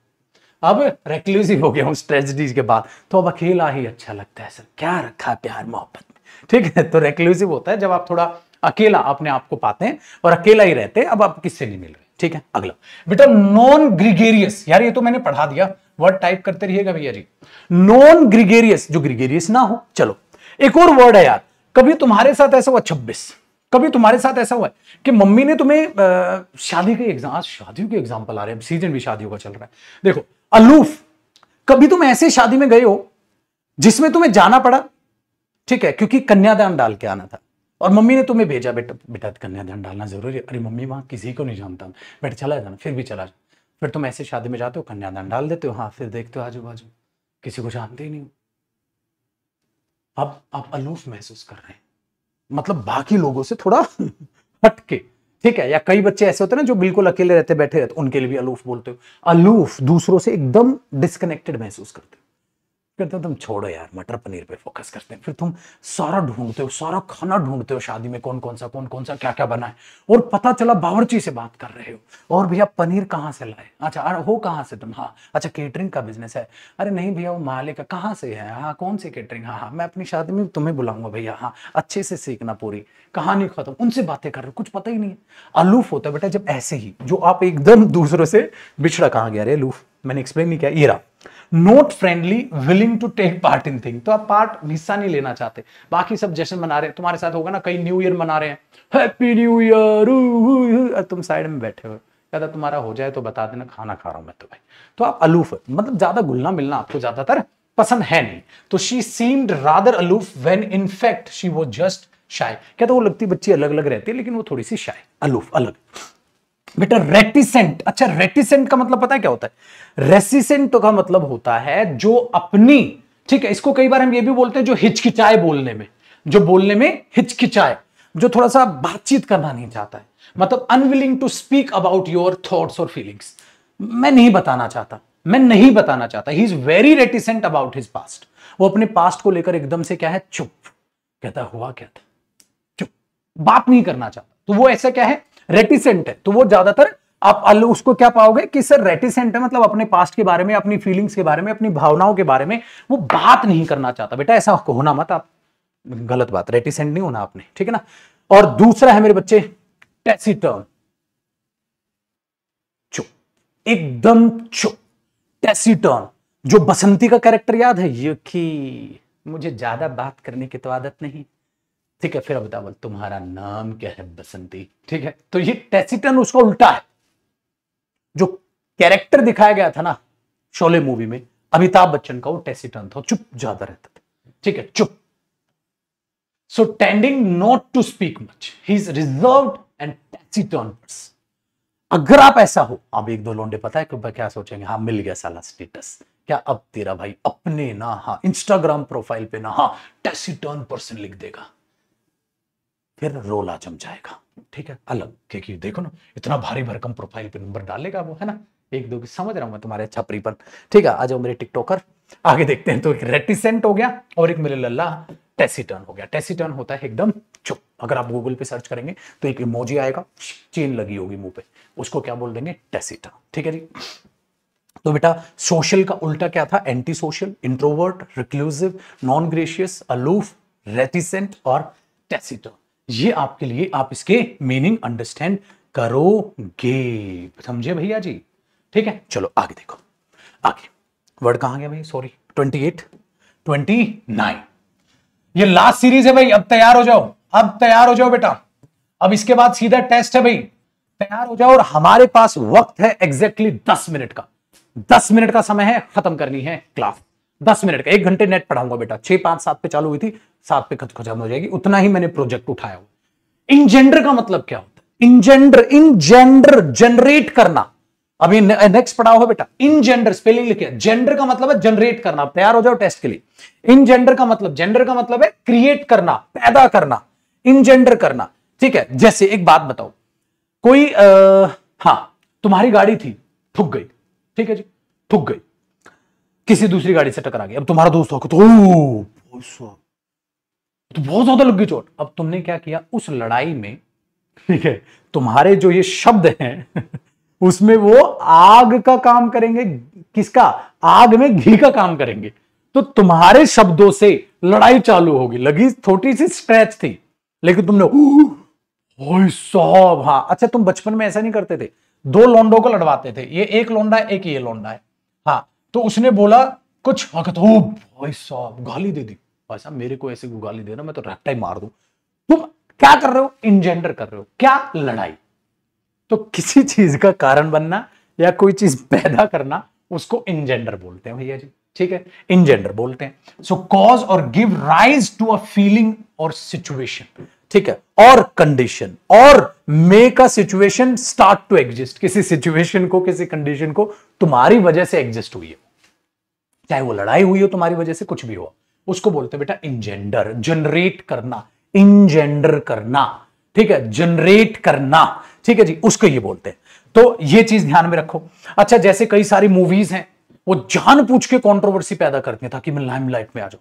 अब रेक्लूसिव हो गया हूँ स्ट्रेजडीज के बाद तो अब अकेला ही अच्छा लगता है सर क्या रखा प्यार मोहब्बत में ठीक है तो रेक्लूसिव होता है जब आप थोड़ा अकेला अपने आप को पाते हैं और अकेला ही रहते हैं अब आप किससे नहीं मिल रहे ठीक है अगला बेटा नॉन ग्रिगेरियस यार ये तो मैंने पढ़ा दिया वर्ड टाइप करते रहिएगा भैया जी नॉन ग्रिगेरियस जो ग्रिगेरियस ना हो चलो एक और वर्ड है यार कभी तुम्हारे साथ ऐसा हुआ छब्बीस कभी तुम्हारे साथ ऐसा हुआ है कि मम्मी ने तुम्हें शादी के एग्जाम शादियों के एग्जाम्पल आ रहे हैं सीजन भी शादियों का चल रहा है देखो अलूफ कभी तुम ऐसे शादी में गए हो जिसमें तुम्हें जाना पड़ा ठीक है क्योंकि कन्यादान डाल के आना था और मम्मी ने तुम्हें भेजा बेटा बेटा कन्यादान डालना जरूरी है अरे मम्मी वहां किसी को नहीं जानता बेटा चला जाना फिर भी चला जाना फिर तुम ऐसे शादी में जाते हो कन्यादान डाल देते हो हाँ फिर देखते हो आजू बाजू किसी को जानते ही नहीं अब आप अलूफ महसूस कर रहे हैं मतलब बाकी लोगों से थोड़ा [LAUGHS] हटके ठीक है या कई बच्चे ऐसे होते हैं ना जो बिल्कुल अकेले रहते बैठे रहते उनके लिए भी अलूफ बोलते हो अलूफ दूसरों से एकदम डिस्कनेक्टेड महसूस करते हो कहते हो तुम छोड़ो यार मटर पनीर पे फोकस करते हैं फिर तुम सारा ढूंढते हो सारा खाना ढूंढते हो शादी में कौन कौन सा कौन कौन सा क्या क्या बना है और पता चला बावरची से बात कर रहे हो और भैया पनीर कहाँ से लाए अच्छा अरे हो कहाँ से तुम हाँ अच्छा केटरिंग का बिजनेस है अरे नहीं भैया वो मालिक कहाँ से है हाँ कौन सी केटरिंग हाँ हाँ मैं अपनी शादी में तुम्हें बुलाऊंगा भैया हाँ अच्छे से सीखना पूरी कहानी खत्म उनसे बातें कर रहे हो कुछ पता ही नहीं है अलूफ होता है बेटा जब ऐसे ही जो आप एकदम दूसरों से बिछड़ा कहाँ गया अरे अलूफ मैंने एक्सप्लेन नहीं किया ईरा not friendly willing to take part in thing तो आप पार्ट हिस्सा नहीं लेना चाहते बाकी सब जश्न मना रहे हैं तुम्हारे साथ होगा ना कहीं न्यू ईयर मना रहे हैं हैप्पी न्यू ईयर तुम साइड में बैठे हो कहता तुम्हारा हो जाए तो बता देना खाना खा रहा हूं मैं तो भाई तो आप अलूफ मतलब ज्यादा घुलना मिलना आपको ज्यादातर पसंद है नहीं तो she seemed rather aloof when in fact she वो जस्ट शाय कहता वो लगती बच्ची अलग अलग रहती है लेकिन वो थोड़ी सी शाय अलूफ अलग बेटा रेटिसेंट अच्छा रेटिसेंट का मतलब पता है क्या होता है रेसिसेंट का मतलब होता है जो अपनी ठीक है इसको कई बार हम ये भी बोलते हैं जो हिचकिचाए बोलने में जो बोलने में हिचकिचाए जो थोड़ा सा बातचीत करना नहीं चाहता है मतलब unwilling to speak about your thoughts और फीलिंग्स मैं नहीं बताना चाहता मैं नहीं बताना चाहता he is very reticent about his past वो अपने पास्ट को लेकर एकदम से क्या है चुप कहता हुआ क्या था चुप बात नहीं करना चाहता तो वो ऐसा क्या है रेटिसेंट है तो वो ज्यादातर आप उसको क्या पाओगे कि सर रेटिसेंट है मतलब अपने पास्ट के बारे में अपनी फीलिंग्स के बारे में अपनी भावनाओं के बारे में वो बात नहीं करना चाहता बेटा ऐसा होना मत आप गलत बात रेटिसेंट नहीं होना आपने ठीक है ना और दूसरा है मेरे बच्चे टेसिटर्न चुप एकदम चुप टेसिटर्न जो बसंती का कैरेक्टर याद है ये कि मुझे ज्यादा बात करने की तो आदत नहीं ठीक है फिर अमिताभ तुम्हारा नाम क्या है बसंती ठीक है तो ये टेसिटन उसका उल्टा है जो कैरेक्टर दिखाया गया था ना शोले मूवी में अमिताभ बच्चन का वो टेसिटन था चुप ज्यादा रहता था ठीक है चुप so tending not to speak much he is reserved and taciturn अगर आप ऐसा हो अब एक दो लोंडे पता है कि क्या सोचेंगे हाँ मिल गया साला स्टेटस क्या अब तेरा भाई अपने ना हाँ इंस्टाग्राम प्रोफाइल पे ना हाँ टेसिटन पर्सन लिख देगा फिर रोला जम जाएगा ठीक है अलग क्योंकि देखो ना इतना भारी भरकम प्रोफाइल पे नंबर डालेगा वो है ना एक दो की समझ रहा हूं मैं तुम्हारे अच्छा प्रीपन ठीक है आ जाओ मेरे टिकटॉकर आगे देखते हैं तो एक रेटिसेंट हो गया और एक मेरे लल्ला टेसिटर्न हो गया टेसिटर्न होता है एकदम चुप अगर आप गूगल पे सर्च करेंगे तो एक इमोजी आएगा चेन लगी होगी मुंह पे उसको क्या बोल देंगे टेसिटर्न ठीक है जी तो बेटा सोशल का उल्टा क्या था anti social introvert reclusive non gracious aloof reticent और टेसिटर्न ये आपके लिए आप इसके मीनिंग अंडरस्टैंड करोगे समझे भैया जी ठीक है चलो आगे देखो आगे वर्ड कहा गया भाई sorry twenty eight twenty nine ये लास्ट सीरीज है भाई अब तैयार हो जाओ अब तैयार हो जाओ बेटा अब इसके बाद सीधा टेस्ट है भाई तैयार हो जाओ और हमारे पास वक्त है एग्जैक्टली दस मिनट का दस मिनट का समय है खत्म करनी है क्लास दस मिनट का एक घंटे नेट पढ़ाऊंगा बेटा छह पांच सात पे चालू हुई थी सात पे खत खत्म हो जाएगी उतना ही मैंने प्रोजेक्ट उठाया हुआ जेंडर का मतलब क्या होता है इन जेंडर जनरेट करना अभी नेक्स्ट पढ़ा है बेटा इन जेंडर स्पेलिंग लिखे जेंडर का मतलब है जनरेट करना तैयार हो जाओ टेस्ट के लिए इन जेंडर का मतलब जेंडर का मतलब है क्रिएट करना पैदा करना इन जेंडर करना ठीक है जैसे एक बात बताओ कोई आ, हाँ तुम्हारी गाड़ी थी ठुक गई ठीक है जी ठुक गई किसी दूसरी गाड़ी से टकरा गई अब तुम्हारा दोस्त होगा तो तो बहुत ज्यादा लग गई चोट अब तुमने क्या किया उस लड़ाई में ठीक है तुम्हारे जो ये शब्द हैं [LAUGHS] उसमें वो आग का काम करेंगे किसका आग में घी का काम करेंगे तो तुम्हारे शब्दों से लड़ाई चालू होगी लगी छोटी सी स्क्रैच थी लेकिन तुमने सब हाँ अच्छा तुम बचपन में ऐसा नहीं करते थे दो लौंडों को लड़वाते थे ये एक लौंडा है एक ये लौंडा है हाँ तो उसने बोला कुछ हो हाँ भाई साहब गाली दे दी भाई साहब मेरे को ऐसे गाली देना मैं तो रट्टा ही मार दू तुम क्या कर रहे हो इंजेंडर कर रहे हो क्या लड़ाई तो किसी चीज का कारण बनना या कोई चीज पैदा करना उसको इंजेंडर बोलते हैं भैया जी ठीक है इंजेंडर बोलते हैं so cause or give rise to a feeling or situation ठीक है और condition or make a situation start to exist किसी सिचुएशन को किसी कंडीशन को तुम्हारी वजह से एग्जिस्ट हुई है चाहे वो लड़ाई हुई हो तुम्हारी वजह से कुछ भी हो उसको बोलते हैं बेटा इंजेंडर जनरेट करना इंजेंडर करना ठीक है जनरेट करना ठीक है जी उसको ये बोलते हैं तो ये चीज ध्यान में रखो अच्छा जैसे कई सारी मूवीज हैं वो जान पूछ के कॉन्ट्रोवर्सी पैदा करती है ताकि मैं लाइमलाइट में आ जाऊं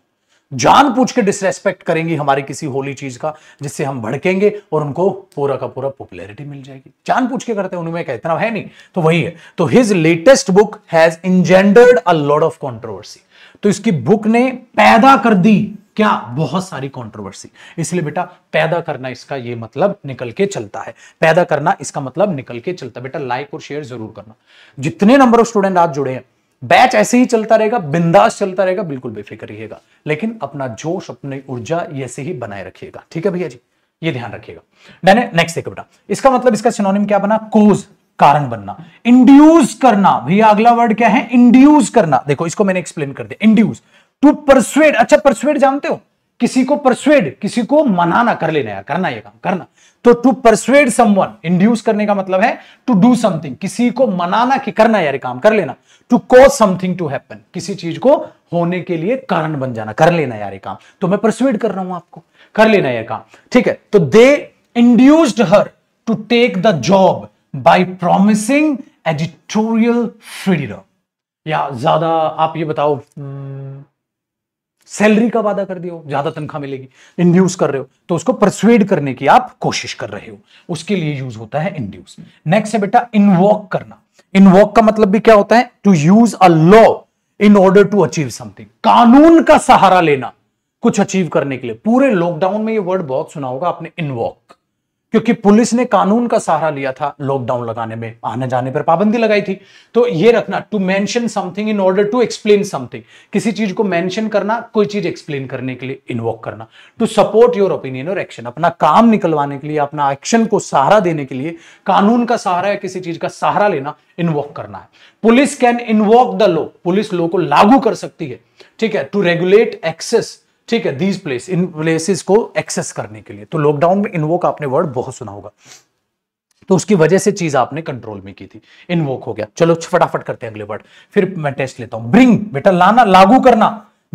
जान पूछ के डिसरेस्पेक्ट करेंगी हमारी किसी होली चीज का जिससे हम भड़केंगे और उनको पूरा का पूरा पॉपुलैरिटी मिल जाएगी जान पूछ के करते हैं उनमें क्या इतना है नहीं तो वही है तो his latest book has engendered a lot of controversy तो इसकी बुक ने पैदा कर दी क्या बहुत सारी कंट्रोवर्सी इसलिए बेटा पैदा करना इसका ये मतलब निकल के चलता है पैदा करना इसका मतलब निकल के चलता है बेटा लाइक और शेयर जरूर करना जितने नंबर ऑफ स्टूडेंट आज जुड़े हैं बैच ऐसे ही चलता रहेगा बिंदास चलता रहेगा बिल्कुल बेफिक्र रहिएगा लेकिन अपना जोश अपनी ऊर्जा ऐसे ही बनाए रखिएगा ठीक है भैया जी ये ध्यान रखिएगा नेक्स्ट देखो बेटा इसका मतलब इसका सिनोनिम क्या बना कोज कारण बनना इंड्यूस करना भैया अगला वर्ड क्या है इंड्यूस करना देखो इसको मैंने एक्सप्लेन कर दिया इंड्यूस टू परसुएड अच्छा परसुएड जानते हो किसी को परसुएड किसी को मनाना कर लेना यार करना ये काम करना तो टू परसुएड समवन इंड्यूस करने का मतलब है टू डू समथिंग किसी को मनाना कि करना यार काम कर लेना to cause something to happen किसी चीज को होने के लिए कारण बन जाना कर लेना यार काम तो मैं परसुएड कर रहा हूं आपको कर लेना यह काम ठीक है तो they induced her to take the job by promising editorial freedom या ज्यादा आप ये बताओ हम्म, सैलरी का वादा कर दिया हो ज्यादा तनख्वाह मिलेगी इंड्यूस कर रहे हो तो उसको परसुएड करने की आप कोशिश कर रहे हो उसके लिए यूज होता है इंड्यूस नेक्स्ट है बेटा इनवॉक करना इनवॉक का मतलब भी क्या होता है to use a law in order to achieve something कानून का सहारा लेना कुछ अचीव करने के लिए पूरे लॉकडाउन में ये वर्ड बहुत सुना होगा आपने इनवॉक क्योंकि पुलिस ने कानून का सहारा लिया था लॉकडाउन लगाने में आने जाने पर पाबंदी लगाई थी तो ये रखना to mention something in order to explain something किसी चीज को मेंशन करना कोई चीज एक्सप्लेन करने के लिए इन्वॉक करना to support your opinion or action अपना काम निकलवाने के लिए अपना एक्शन को सहारा देने के लिए कानून का सहारा या किसी चीज का सहारा लेना इन्वॉक करना है police can invoke the law police law को लागू कर सकती है ठीक है टू रेगुलेट एक्सेस ठीक है दीज प्लेस इन प्लेसेस को एक्सेस करने के लिए तो लॉकडाउन में इनवोक आपने वर्ड बहुत सुना होगा तो उसकी वजह से चीज आपने कंट्रोल में की थी इनवोक हो गया चलो फटाफट करते हैं अगले वर्ड फिर मैं टेस्ट लेता हूं ब्रिंग बेटा लाना लागू करना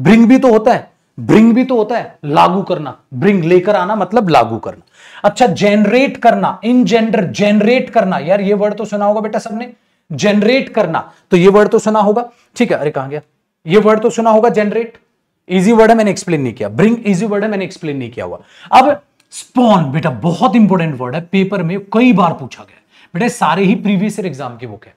ब्रिंग भी तो होता है ब्रिंग भी तो होता है लागू करना ब्रिंग लेकर आना मतलब लागू करना अच्छा जेनरेट करना इन जेंडर जेनरेट करना यार ये वर्ड तो सुना होगा बेटा सबने जेनरेट करना तो ये वर्ड तो सुना होगा ठीक है अरे कहा गया ये वर्ड तो सुना होगा जेनरेट इजी वर्ड है मैंने एक्सप्लेन नहीं किया ब्रिंग इजी वर्ड है मैंने एक्सप्लेन नहीं किया हुआ अब स्पॉन बेटा बहुत इंपॉर्टेंट वर्ड है पेपर में कई बार पूछा गया बेटा सारे ही प्रीवियस एग्जाम की बुक है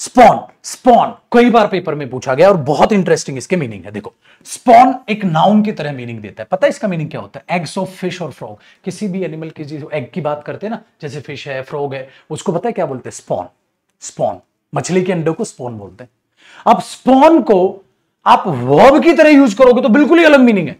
स्पॉन स्पॉन कई बार पेपर में पूछा गया और बहुत इंटरेस्टिंग इसके मीनिंग है देखो स्पॉन एक नाउन की तरह मीनिंग देता है पता है इसका मीनिंग क्या होता है एग्स ऑफ फिश और फ्रॉग किसी भी एनिमल की चीज एग की बात करते हैं ना जैसे फिश है फ्रॉग है उसको पता है क्या बोलते हैं स्पॉन स्पॉन मछली के अंडों को स्पॉन बोलते हैं अब स्पॉन को आप वर्ब की तरह यूज करोगे तो बिल्कुल ही अलग मीनिंग है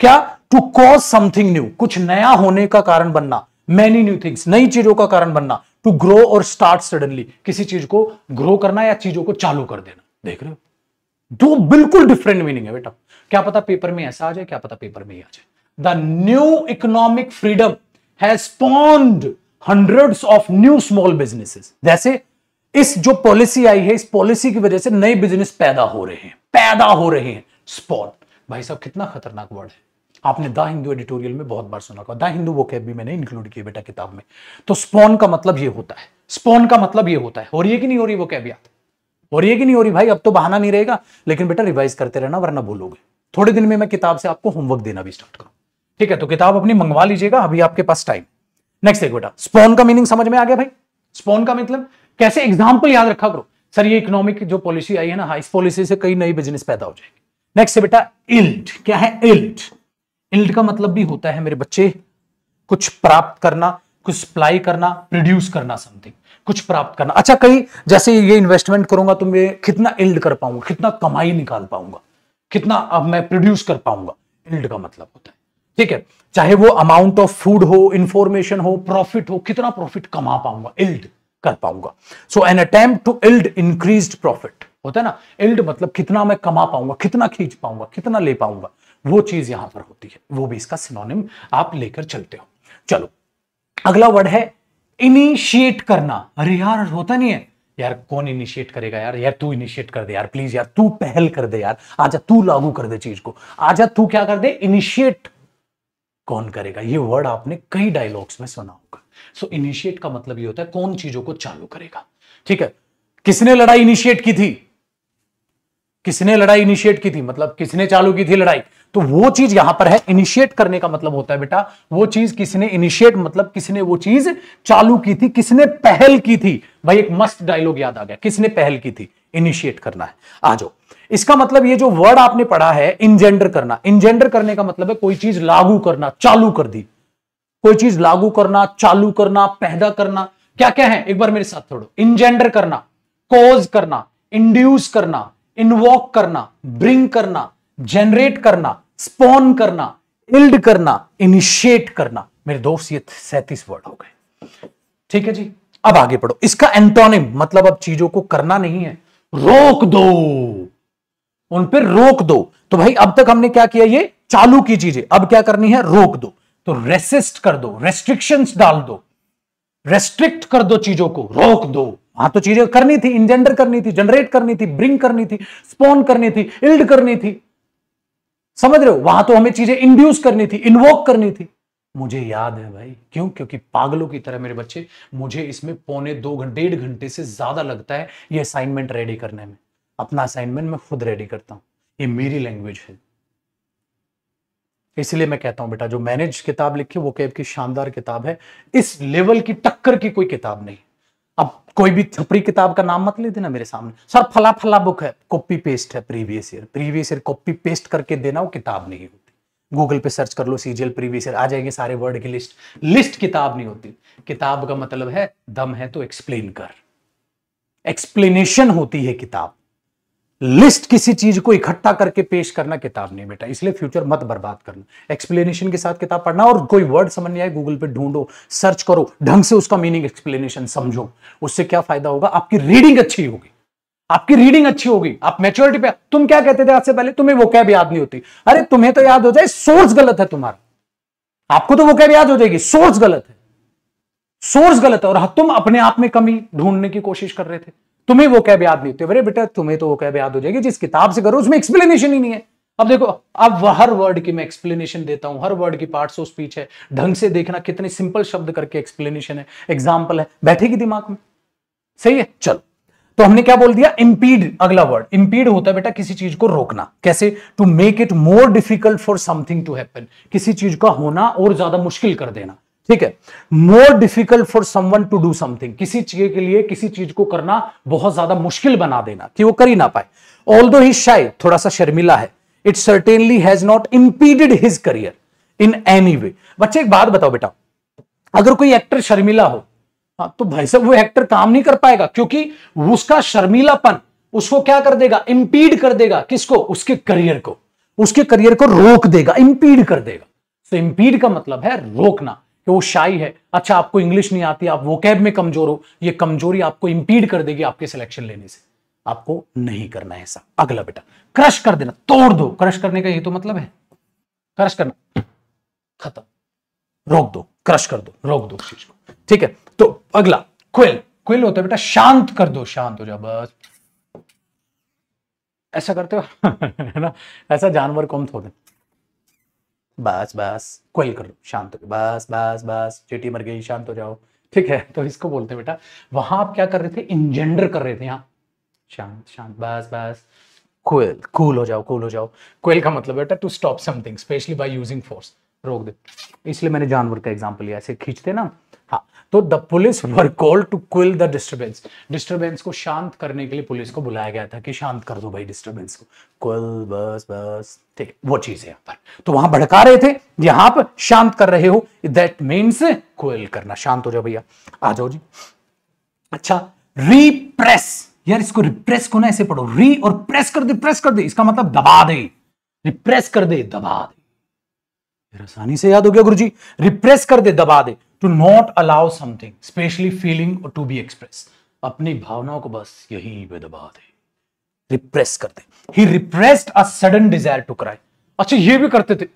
क्या टू कॉज समथिंग न्यू कुछ नया होने का कारण बनना मैनी न्यू थिंग्स नई चीजों का कारण बनना to grow or start suddenly किसी चीज को ग्रो करना या चीजों को चालू कर देना देख रहे हो दो बिल्कुल डिफरेंट मीनिंग है बेटा क्या पता पेपर में ऐसा आ जाए क्या पता पेपर में ही आ जाए the new economic freedom has spawned hundred of new small businesses जैसे इस जो पॉलिसी आई है इस पॉलिसी की वजह से नए बिजनेस पैदा हो रहे हैं पैदा हो रहे हैं स्पॉन भाई साहब कितना खतरनाक वर्ड है आपने द हिंदू एडिटोरियल में बहुत बार सुना होगा द हिंदू वो कैब भी मैंने इंक्लूड किया बेटा किताब में तो स्पॉन का मतलब ये होता है स्पॉन का मतलब ये होता है हो रही है कि नहीं हो रही वो कैब याद हो रही है कि नहीं हो रही भाई अब तो बहाना नहीं रहेगा लेकिन बेटा रिवाइज करते रहना वरना भूलोगे थोड़े दिन में मैं किताब से आपको होमवर्क देना भी स्टार्ट करूँ ठीक है तो किताब अपनी मंगवा लीजिएगा अभी आपके पास टाइम नेक्स्ट एक बेटा स्पॉन का मीनिंग समझ में आ गया भाई स्पॉन का मतलब कैसे एग्जाम्पल याद रखा करो सर ये इकोनॉमिक जो पॉलिसी आई है ना इस पॉलिसी से कई नई बिजनेस पैदा हो जाएंगे नेक्स्ट है बेटा इल्ड क्या है इल्ड इल्ड का मतलब भी होता है मेरे बच्चे कुछ प्राप्त करना कुछ सप्लाई करना प्रोड्यूस करना समथिंग कुछ प्राप्त करना अच्छा कहीं जैसे ये इन्वेस्टमेंट करूंगा तो मैं कितना इल्ड कर पाऊंगा कितना कमाई निकाल पाऊंगा कितना अब मैं प्रोड्यूस कर पाऊंगा इल्ड का मतलब होता है ठीक है चाहे वो अमाउंट ऑफ फूड हो इंफॉर्मेशन हो प्रॉफिट हो कितना प्रॉफिट कमा पाऊंगा इल्ड कर पाऊंगा so an attempt to yield increase profit होता है ना इल्ड मतलब कितना मैं कमा पाऊंगा कितना खींच पाऊंगा कितना ले पाऊंगा वो चीज यहां पर होती है वो भी इसका सिनोनिम आप लेकर चलते हो चलो अगला वर्ड है इनिशिएट करना अरे यार होता नहीं है यार कौन इनिशिएट करेगा यार यार तू इनिशिएट कर दे यार प्लीज यार तू पहल कर दे यार आजा तू लागू कर दे चीज को आजा तू क्या कर दे इनिशिएट कौन करेगा ये वर्ड आपने कई डायलॉग्स में सुना होगा सो इनिशिएट का मतलब ये होता है कौन चीजों को चालू करेगा ठीक है किसने लड़ाई इनिशिएट की थी किसने लड़ाई इनिशिएट की थी मतलब किसने चालू की थी लड़ाई तो वो चीज यहां पर है इनिशिएट करने का मतलब होता है बेटा वो चीज किसने इनिशिएट मतलब किसने वो चीज चालू की थी किसने पहल की थी भाई एक मस्त डायलॉग याद आ गया किसने पहल की थी इनिशिएट करना है आ जाओ इसका मतलब ये जो वर्ड आपने पढ़ा है इंजेंडर करना इंजेंडर करने का मतलब है कोई चीज लागू करना चालू कर दी कोई चीज लागू करना चालू करना पैदा करना क्या क्या है एक बार मेरे साथ छोड़ो इंजेंडर करना कोज करना इंड्यूस करना इनवॉक करना ब्रिंग करना जनरेट करना स्पॉन करना इल्ड करना इनिशिएट करना मेरे दोस्त ये सैतीस वर्ड हो गए ठीक है जी अब आगे पढ़ो इसका एंटोनिम मतलब अब चीजों को करना नहीं है रोक दो उन पर रोक दो तो भाई अब तक हमने क्या किया ये चालू की चीजें अब क्या करनी है रोक दो तो रेसिस्ट कर दो रेस्ट्रिक्शंस डाल दो रेस्ट्रिक्ट कर दो चीजों को रोक दो हाँ तो चीजें करनी थी इंजेंडर करनी थी जनरेट करनी थी ब्रिंग करनी थी स्पॉन करनी थी इल्ड करनी थी समझ रहे हो वहां तो हमें चीजें इंड्यूस करनी थी इन्वोक करनी थी मुझे याद है भाई क्यों क्योंकि पागलों की तरह मेरे बच्चे मुझे इसमें पौने दो घंटे डेढ़ घंटे से ज्यादा लगता है ये असाइनमेंट रेडी करने में अपना असाइनमेंट मैं खुद रेडी करता हूं ये मेरी लैंग्वेज है इसलिए मैं कहता हूं बेटा जो मैनेज किताब लिखी वो कैब की शानदार किताब है इस लेवल की टक्कर की कोई किताब नहीं अब कोई भी छपरी किताब का नाम मत ले देना मेरे सामने सर फला फला बुक है कॉपी पेस्ट है previous year previous year copy paste करके देना वो किताब नहीं होती गूगल पे सर्च कर लो सीजियल प्रीवियस ईयर आ जाएंगे सारे वर्ड की लिस्ट लिस्ट किताब नहीं होती किताब का मतलब है दम है तो एक्सप्लेन कर एक्सप्लेनेशन होती है किताब लिस्ट किसी चीज को इकट्ठा करके पेश करना किताब नहीं बेटा इसलिए फ्यूचर मत बर्बाद करना एक्सप्लेनेशन के साथ किताब पढ़ना और कोई वर्ड समझ नहीं आए गूगल पे ढूंढो सर्च करो ढंग से उसका मीनिंग एक्सप्लेनेशन समझो उससे क्या फायदा होगा आपकी रीडिंग अच्छी होगी आपकी रीडिंग अच्छी होगी आप मेच्योरिटी पे तुम क्या कहते थे आज से पहले तुम्हें वो कैब याद नहीं होती अरे तुम्हें तो याद हो जाए सोर्स गलत है तुम्हारा आपको तो वो कैब याद हो जाएगी सोर्स गलत है सोर्स गलत है और तुम अपने आप में कमी ढूंढने की कोशिश कर रहे थे तुम्हें वो कैब याद नहीं होती अरे बेटा तुम्हें तो वो कैब याद हो जाएगी जिस किताब से करो उसमें एक्सप्लेनेशन ही नहीं है अब देखो अब हर वर्ड की मैं एक्सप्लेनेशन देता हूं हर वर्ड की पार्ट्स ऑफ स्पीच है ढंग से देखना कितने सिंपल शब्द करके एक्सप्लेनेशन है एग्जाम्पल है बैठेगी दिमाग में सही है चलो तो हमने क्या बोल दिया इंपीड अगला वर्ड इम्पीड होता है बेटा किसी चीज को रोकना कैसे to make it more difficult for something to happen किसी चीज का होना और ज्यादा मुश्किल कर देना ठीक है more difficult for someone to do something किसी चीज के लिए किसी चीज को करना बहुत ज्यादा मुश्किल बना देना कि वो कर ही ना पाए ऑल दो ही शायद थोड़ा सा शर्मिला है it certainly has not impeded his career in any way बच्चे एक बात बताओ बेटा अगर कोई एक्टर शर्मिला हो हाँ तो भाई साहब वो एक्टर काम नहीं कर पाएगा क्योंकि उसका शर्मिलापन उसको क्या कर देगा इम्पीड कर देगा किसको उसके करियर को उसके करियर को रोक देगा इम्पीड कर देगा तो इंपीड इम्पीड का मतलब है रोकना कि वो शाही है अच्छा आपको इंग्लिश नहीं आती आप वोकैब में कमजोर हो ये कमजोरी आपको इम्पीड कर देगी आपके सिलेक्शन लेने से आपको नहीं करना है ऐसा अगला बेटा क्रश कर देना तोड़ दो क्रश करने का ये तो मतलब है क्रश करना खत्म रोक दो क्रश कर दो रोक दो चीज को ठीक है तो अगला क्विल क्विल होता है बेटा शांत कर दो शांत हो जाओ बस ऐसा करते हो [LAUGHS] है ना ऐसा जानवर कौन थोड़े बस बस क्वेल कर लो शांत बस बस बस चेटी मर गई शांत हो जाओ ठीक है तो इसको बोलते हैं बेटा वहां आप क्या कर रहे थे इंजेंडर कर रहे थे यहाँ शांत शांत बस बस क्वेल कूल हो जाओ कूल हो जाओ क्वेल का मतलब बेटा to stop something specially by using force रोक दे इसलिए मैंने जानवर का एग्जाम्पल लिया ऐसे खींचते ना हाँ तो the police were call to quell the disturbance disturbance को शांत करने के लिए पुलिस को बुलाया गया था कि शांत कर दो भाई डिस्टर्बेंस को क्विल बस बस ठीक है वो चीज है यहां पर तो वहां भड़का रहे थे यहां पर शांत कर रहे हो दैट मीन्स क्विल करना शांत हो जाओ भैया आ जाओ जी अच्छा रिप्रेस यार इसको रिप्रेस को ना ऐसे पढ़ो री और प्रेस कर दे प्रेस कर दे इसका मतलब दबा दे रिप्रेस कर दे दबा दे आसानी से याद हो गया गुरुजी रिप्रेस कर दे दबा दे to not allow something specially feeling to be express अपनी भावनाओं को बस यहीं पे दबा दे रिप्रेस करते ही repressed a sudden desire to cry अच्छा ये भी करते थे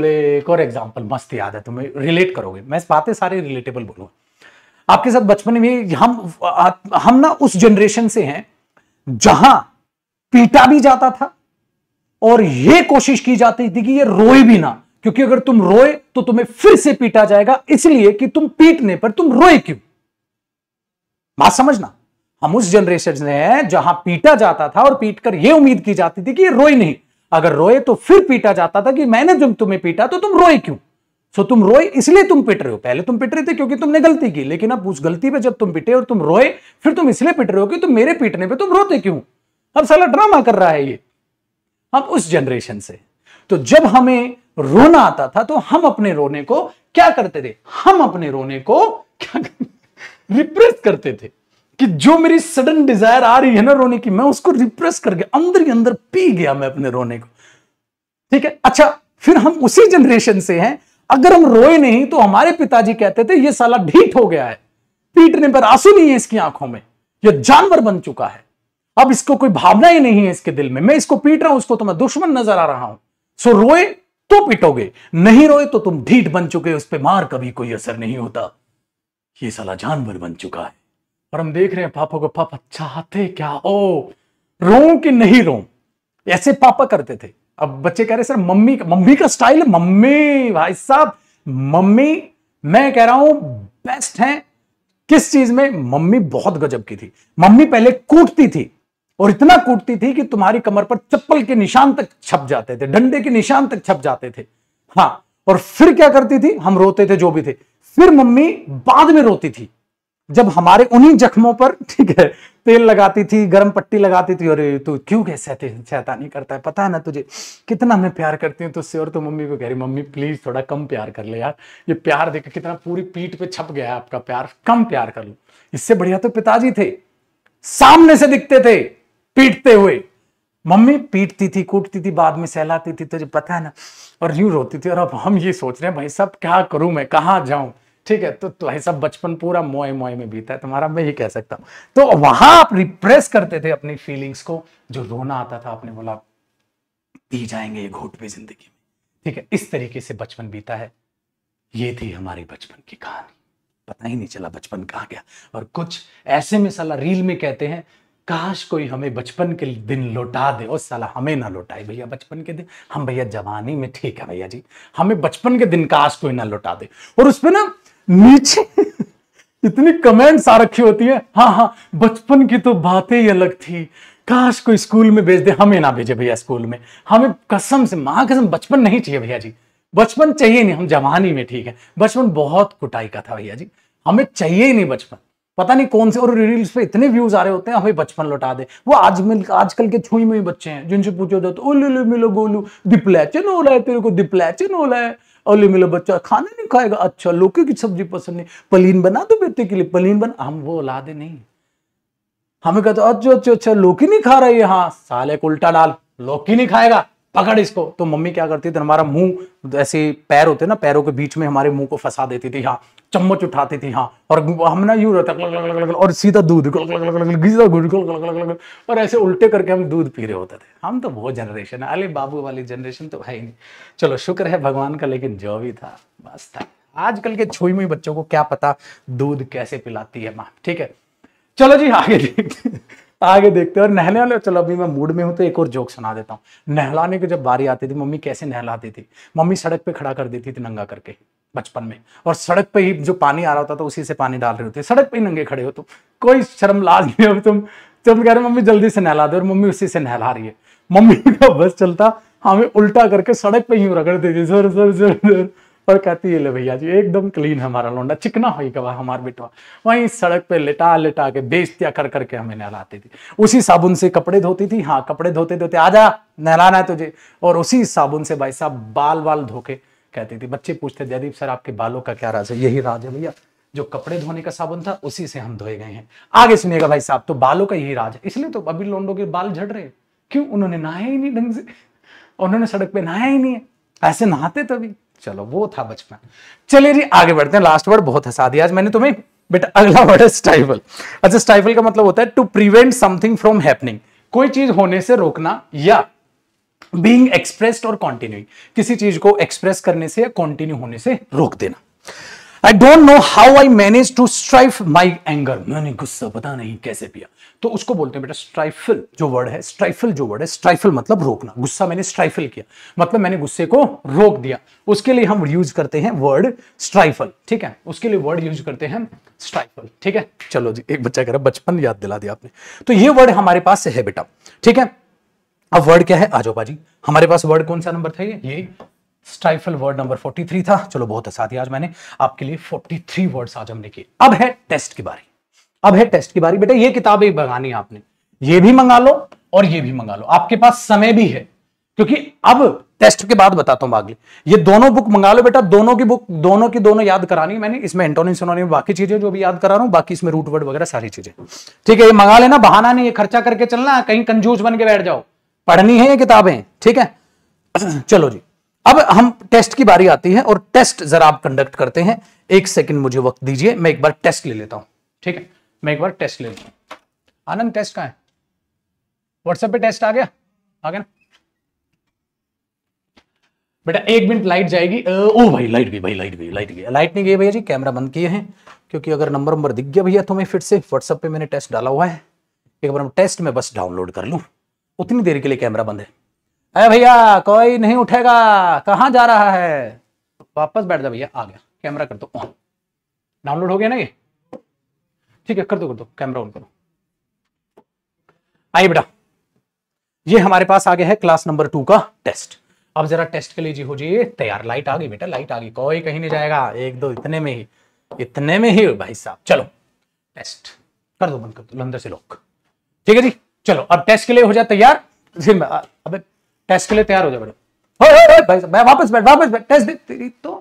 ले, एक और एग्जांपल मस्त याद है तुम्हें रिलेट करोगे मैं बातें सारे रिलेटेबल बोलूंगा आपके साथ बचपन में हम हम ना उस जनरेशन से हैं जहां पीटा भी जाता था और ये कोशिश की जाती थी कि ये रोए भी ना क्योंकि अगर तुम रोए तो तुम्हें फिर से पीटा जाएगा इसलिए कि तुम पीटने पर तुम रोए क्यों बात समझना हम उस जनरेशन हैं जहां पीटा जाता था और पीटकर यह उम्मीद की जाती थी कि ये रोए नहीं अगर रोए तो फिर पीटा जाता था कि मैंने जब तुम्हें पीटा तो तुम रोए क्यों सो तुम रोए इसलिए तुम पिट रहे हो पहले तुम पिट रहे थे क्योंकि तुमने गलती की लेकिन अब उस गलती पे जब तुम पिटे और तुम रोए फिर तुम इसलिए पिट रहे हो कि तुम मेरे पीटने पे तुम रोते क्यों अब साला ड्रामा कर रहा है ये अब उस जनरेशन से तो जब हमें रोना आता था तो हम अपने रोने को क्या करते थे हम अपने रोने को क्या रिप्रेस करते थे कि जो मेरी सडन डिजायर आ रही है ना रोने की मैं उसको रिप्रेस करके अंदर ही अंदर पी गया मैं अपने रोने को ठीक है अच्छा फिर हम उसी जनरेशन से हैं अगर हम रोए नहीं तो हमारे पिताजी कहते थे ये साला ढीठ हो गया है पीटने पर आंसू नहीं है इसकी आंखों में ये जानवर बन चुका है अब इसको कोई भावना ही नहीं है इसके दिल में मैं इसको पीट रहा हूं उसको तो मैं दुश्मन नजर आ रहा हूं सो रोए तो पिटोगे नहीं रोए तो तुम ढीठ बन चुके उस पर मार कभी कोई असर नहीं होता ये सला जानवर बन चुका है और हम देख रहे हैं पापा को पापा अच्छा चाहते क्या ओ रो कि नहीं रो ऐसे पापा करते थे अब बच्चे कह रहे सर मम्मी मम्मी का स्टाइल मम्मी भाई साहब मम्मी मैं कह रहा हूं बेस्ट है किस चीज में मम्मी बहुत गजब की थी मम्मी पहले कूटती थी और इतना कूटती थी कि तुम्हारी कमर पर चप्पल के निशान तक छप जाते थे डंडे के निशान तक छप जाते थे हाँ और फिर क्या करती थी हम रोते थे जो भी थे फिर मम्मी बाद में रोती थी जब हमारे उन्हीं जख्मों पर ठीक है तेल लगाती थी गर्म पट्टी लगाती थी अरे तू क्यों कैसे शैतानी करता है पता है ना तुझे कितना मैं प्यार करती हूँ तुझसे और तो मम्मी को कह रही मम्मी प्लीज थोड़ा कम प्यार कर ले यार ये प्यार देख कितना पूरी पीठ पे छप गया है आपका प्यार कम प्यार कर लो इससे बढ़िया तो पिताजी थे सामने से दिखते थे पीटते हुए मम्मी पीटती थी कूटती थी बाद में सहलाती थी तुझे पता है ना और यूं रोती थी और अब हम ये सोच रहे हैं भाई साहब क्या करूं मैं कहाँ जाऊं ठीक है तो भाई साहब बचपन पूरा मोए मोए में बीता है तुम्हारा मैं ये कह सकता हूं तो वहां आप रिप्रेस करते थे अपनी फीलिंग्स को जो रोना आता था आपने बोला पी जाएंगे ये घोट पे जिंदगी में ठीक है इस तरीके से बचपन बीता है ये थी हमारी बचपन की कहानी पता ही नहीं चला बचपन कहाँ गया और कुछ ऐसे में साला रील में कहते हैं काश कोई हमें बचपन के दिन लौटा दे और साला हमें ना लौटाए भैया बचपन के दिन हम भैया जवानी में ठीक है भैया जी हमें बचपन के दिन काश कोई ना लौटा दे और उसमें ना नीचे [LAUGHS] इतनी कमेंट्स आ रखी होती है हाँ हाँ बचपन की तो बातें ही अलग थी काश कोई स्कूल में भेज दे हमें ना भेजे भैया स्कूल में हमें कसम से मां कसम बचपन नहीं चाहिए भैया जी बचपन चाहिए नहीं हम जवानी में ठीक है बचपन बहुत कुटाई का था भैया जी हमें चाहिए ही नहीं बचपन पता नहीं कौन से और रील्स पे इतने व्यूज आ रहे होते हैं हमें बचपन लौटा दे वो आज मिल आजकल के छुई में बच्चे हैं जिनसे पूछो जाते तो, तो, ओ ले मिलो गोलू दिपलैचन हो रहा है तेरे को दिपलैचन हो रहा है ओले मिलो बच्चा खाना नहीं खाएगा अच्छा लोके की सब्जी पसंद नहीं पलीन बना दो बेटे के लिए पलीन बना हम वो ला दे नहीं हमें कहते अच्छा अच्छा अच्छा लोकी नहीं खा रही है हाँ साले को उल्टा डाल लोकी नहीं खाएगा पकड़ इसको तो मम्मी क्या करती थी हमारा मुंह ऐसे पैर होते ना पैरों के बीच में हमारे मुंह को फंसा देती थी हाँ चम्मच उठाती थी हाँ और हम ना यू रहता और सीधा दूध और ऐसे उल्टे करके हम दूध पी रहे होते थे हम तो वो जनरेशन है अली बाबू वाली जनरेशन तो है ही नहीं चलो शुक्र है भगवान का लेकिन जो भी था बस था आजकल के छुई मुई बच्चों को क्या पता दूध कैसे पिलाती है माँ ठीक है चलो जी आगे आगे देखते हैं और नहलाने वाले चलो अभी मैं मूड में हूँ तो एक और जोक सुना देता हूँ नहलाने की जब बारी आती थी मम्मी कैसे नहलाती थी मम्मी सड़क पे खड़ा कर देती थी नंगा करके बचपन में और सड़क पे ही जो पानी आ रहा होता था उसी से पानी डाल रहे होते सड़क पे ही नंगे खड़े हो तुम कोई शर्म लाज नहीं हो तुम तुम कह रहे मम्मी जल्दी से नहला दे और मम्मी उसी से नहला रही है मम्मी का बस चलता हमें उल्टा करके सड़क पे ही रगड़ देती जोर जोर जोर जोर पर कहती है ले भैया जी एकदम क्लीन हमारा लौंडा चिकना हो गया हमारे बेटवा वहीं सड़क पे लेटा लेटा के बेच कर करके हमें नहलाती थी उसी साबुन से कपड़े धोती थी हाँ कपड़े धोते धोते आ जा नहलाना है तुझे और उसी साबुन से भाई साहब बाल बाल धोके कहती थी बच्चे पूछते जयदीप सर आपके बालों का क्या राज है यही राज है भैया जो कपड़े धोने का साबुन था उसी से हम धोए गए हैं आगे सुनिएगा भाई साहब तो बालों का यही राज है इसलिए तो अभी लोंडो के बाल झड़ रहे क्यों उन्होंने नहाया ही नहीं ढंग से उन्होंने सड़क पे नहाया ही नहीं है ऐसे नहाते तभी चलो वो था बचपन चलिए जी आगे बढ़ते हैं लास्ट वर्ड बहुत हंसा दिया आज मैंने तुम्हें बेटा अगला वर्ड है स्टाइफल अच्छा स्टाइफल का मतलब होता है to prevent something from happening कोई चीज होने से रोकना या बींग एक्सप्रेस्ड और कॉन्टिन्यूइंग किसी चीज को एक्सप्रेस करने से या कॉन्टिन्यू होने से रोक देना I don't know how I manage to stifle my anger मैंने गुस्सा पता नहीं कैसे पिया तो उसको बोलते हैं बेटा स्ट्राइफल जो वर्ड है स्ट्राइफल जो वर्ड है स्ट्राइफल मतलब रोकना गुस्सा मैंने स्ट्राइफल किया मतलब मैंने गुस्से को रोक दिया उसके लिए हम यूज करते हैं वर्ड स्ट्राइफल ठीक है उसके लिए वर्ड यूज करते हैं स्ट्राइफल ठीक है चलो जी एक बच्चा कह रहा बचपन याद दिला दिया आपने तो ये वर्ड हमारे पास है बेटा ठीक है अब वर्ड क्या है आ जाओ बाजी हमारे पास वर्ड कौन सा नंबर था ये ये स्टाइफल वर्ड नंबर 43 था चलो बहुत साथ अच्छा ही आज मैंने आपके लिए 43 वर्ड्स आज हमने किए अब है टेस्ट की बारी अब है टेस्ट की बारी बेटा ये किताबें मंगानी आपने ये भी मंगा लो और ये भी मंगा लो आपके पास समय भी है क्योंकि अब टेस्ट के बाद बताता हूं बागली ये दोनों बुक मंगा लो बेटा दोनों की बुक दोनों की दोनों याद करानी मैंने इसमें एंटोनिम में बाकी चीजें जो भी याद करा रहा हूं बाकी इसमें रूट वर्ड वगैरह सारी चीजें ठीक है ये मंगा लेना बहाना नहीं ये खर्चा करके चलना कहीं कंजूस बन के बैठ जाओ पढ़नी है ये किताबें ठीक है [CLEARS THROAT] चलो जी अब हम टेस्ट की बारी आती है और टेस्ट जरा आप कंडक्ट करते हैं एक सेकंड मुझे वक्त दीजिए मैं एक बार टेस्ट ले लेता हूं ठीक है मैं एक बार टेस्ट ले लेता हूं आनंद टेस्ट कहा है व्हाट्सएप पे टेस्ट आ गया आ गया ना बेटा एक मिनट लाइट जाएगी ओ भाई लाइट गई भाई लाइट गई लाइट गई लाइट नहीं गई भैया जी कैमरा बंद किए हैं क्योंकि अगर नंबर नंबर दिख गया भैया तो मैं फिर से व्हाट्सएप पे मैंने टेस्ट डाला हुआ है एक बार हम टेस्ट में बस डाउनलोड कर लूँ उतनी देर के लिए कैमरा बंद है अरे भैया कोई नहीं उठेगा कहाँ जा रहा है वापस बैठ जा भैया आ गया कैमरा कर दो ऑन डाउनलोड हो गया ना ये ठीक है कर दो कर दो कैमरा ऑन करो आइए बेटा ये हमारे पास आ गया है क्लास नंबर टू का टेस्ट अब जरा टेस्ट के लिए जी हो जाइए तैयार लाइट आ गई बेटा लाइट आ गई कोई कहीं नहीं जाएगा एक दो इतने में ही इतने में ही भाई साहब चलो टेस्ट कर दो बंद कर दो अंदर से लोग ठीक है जी चलो अब टेस्ट के लिए हो जाए तैयार अबे टेस्ट के लिए तैयार हो जाए बड़े भाई साहब मैं वापस बैठ वापस बैठ टेस्ट तेरी तो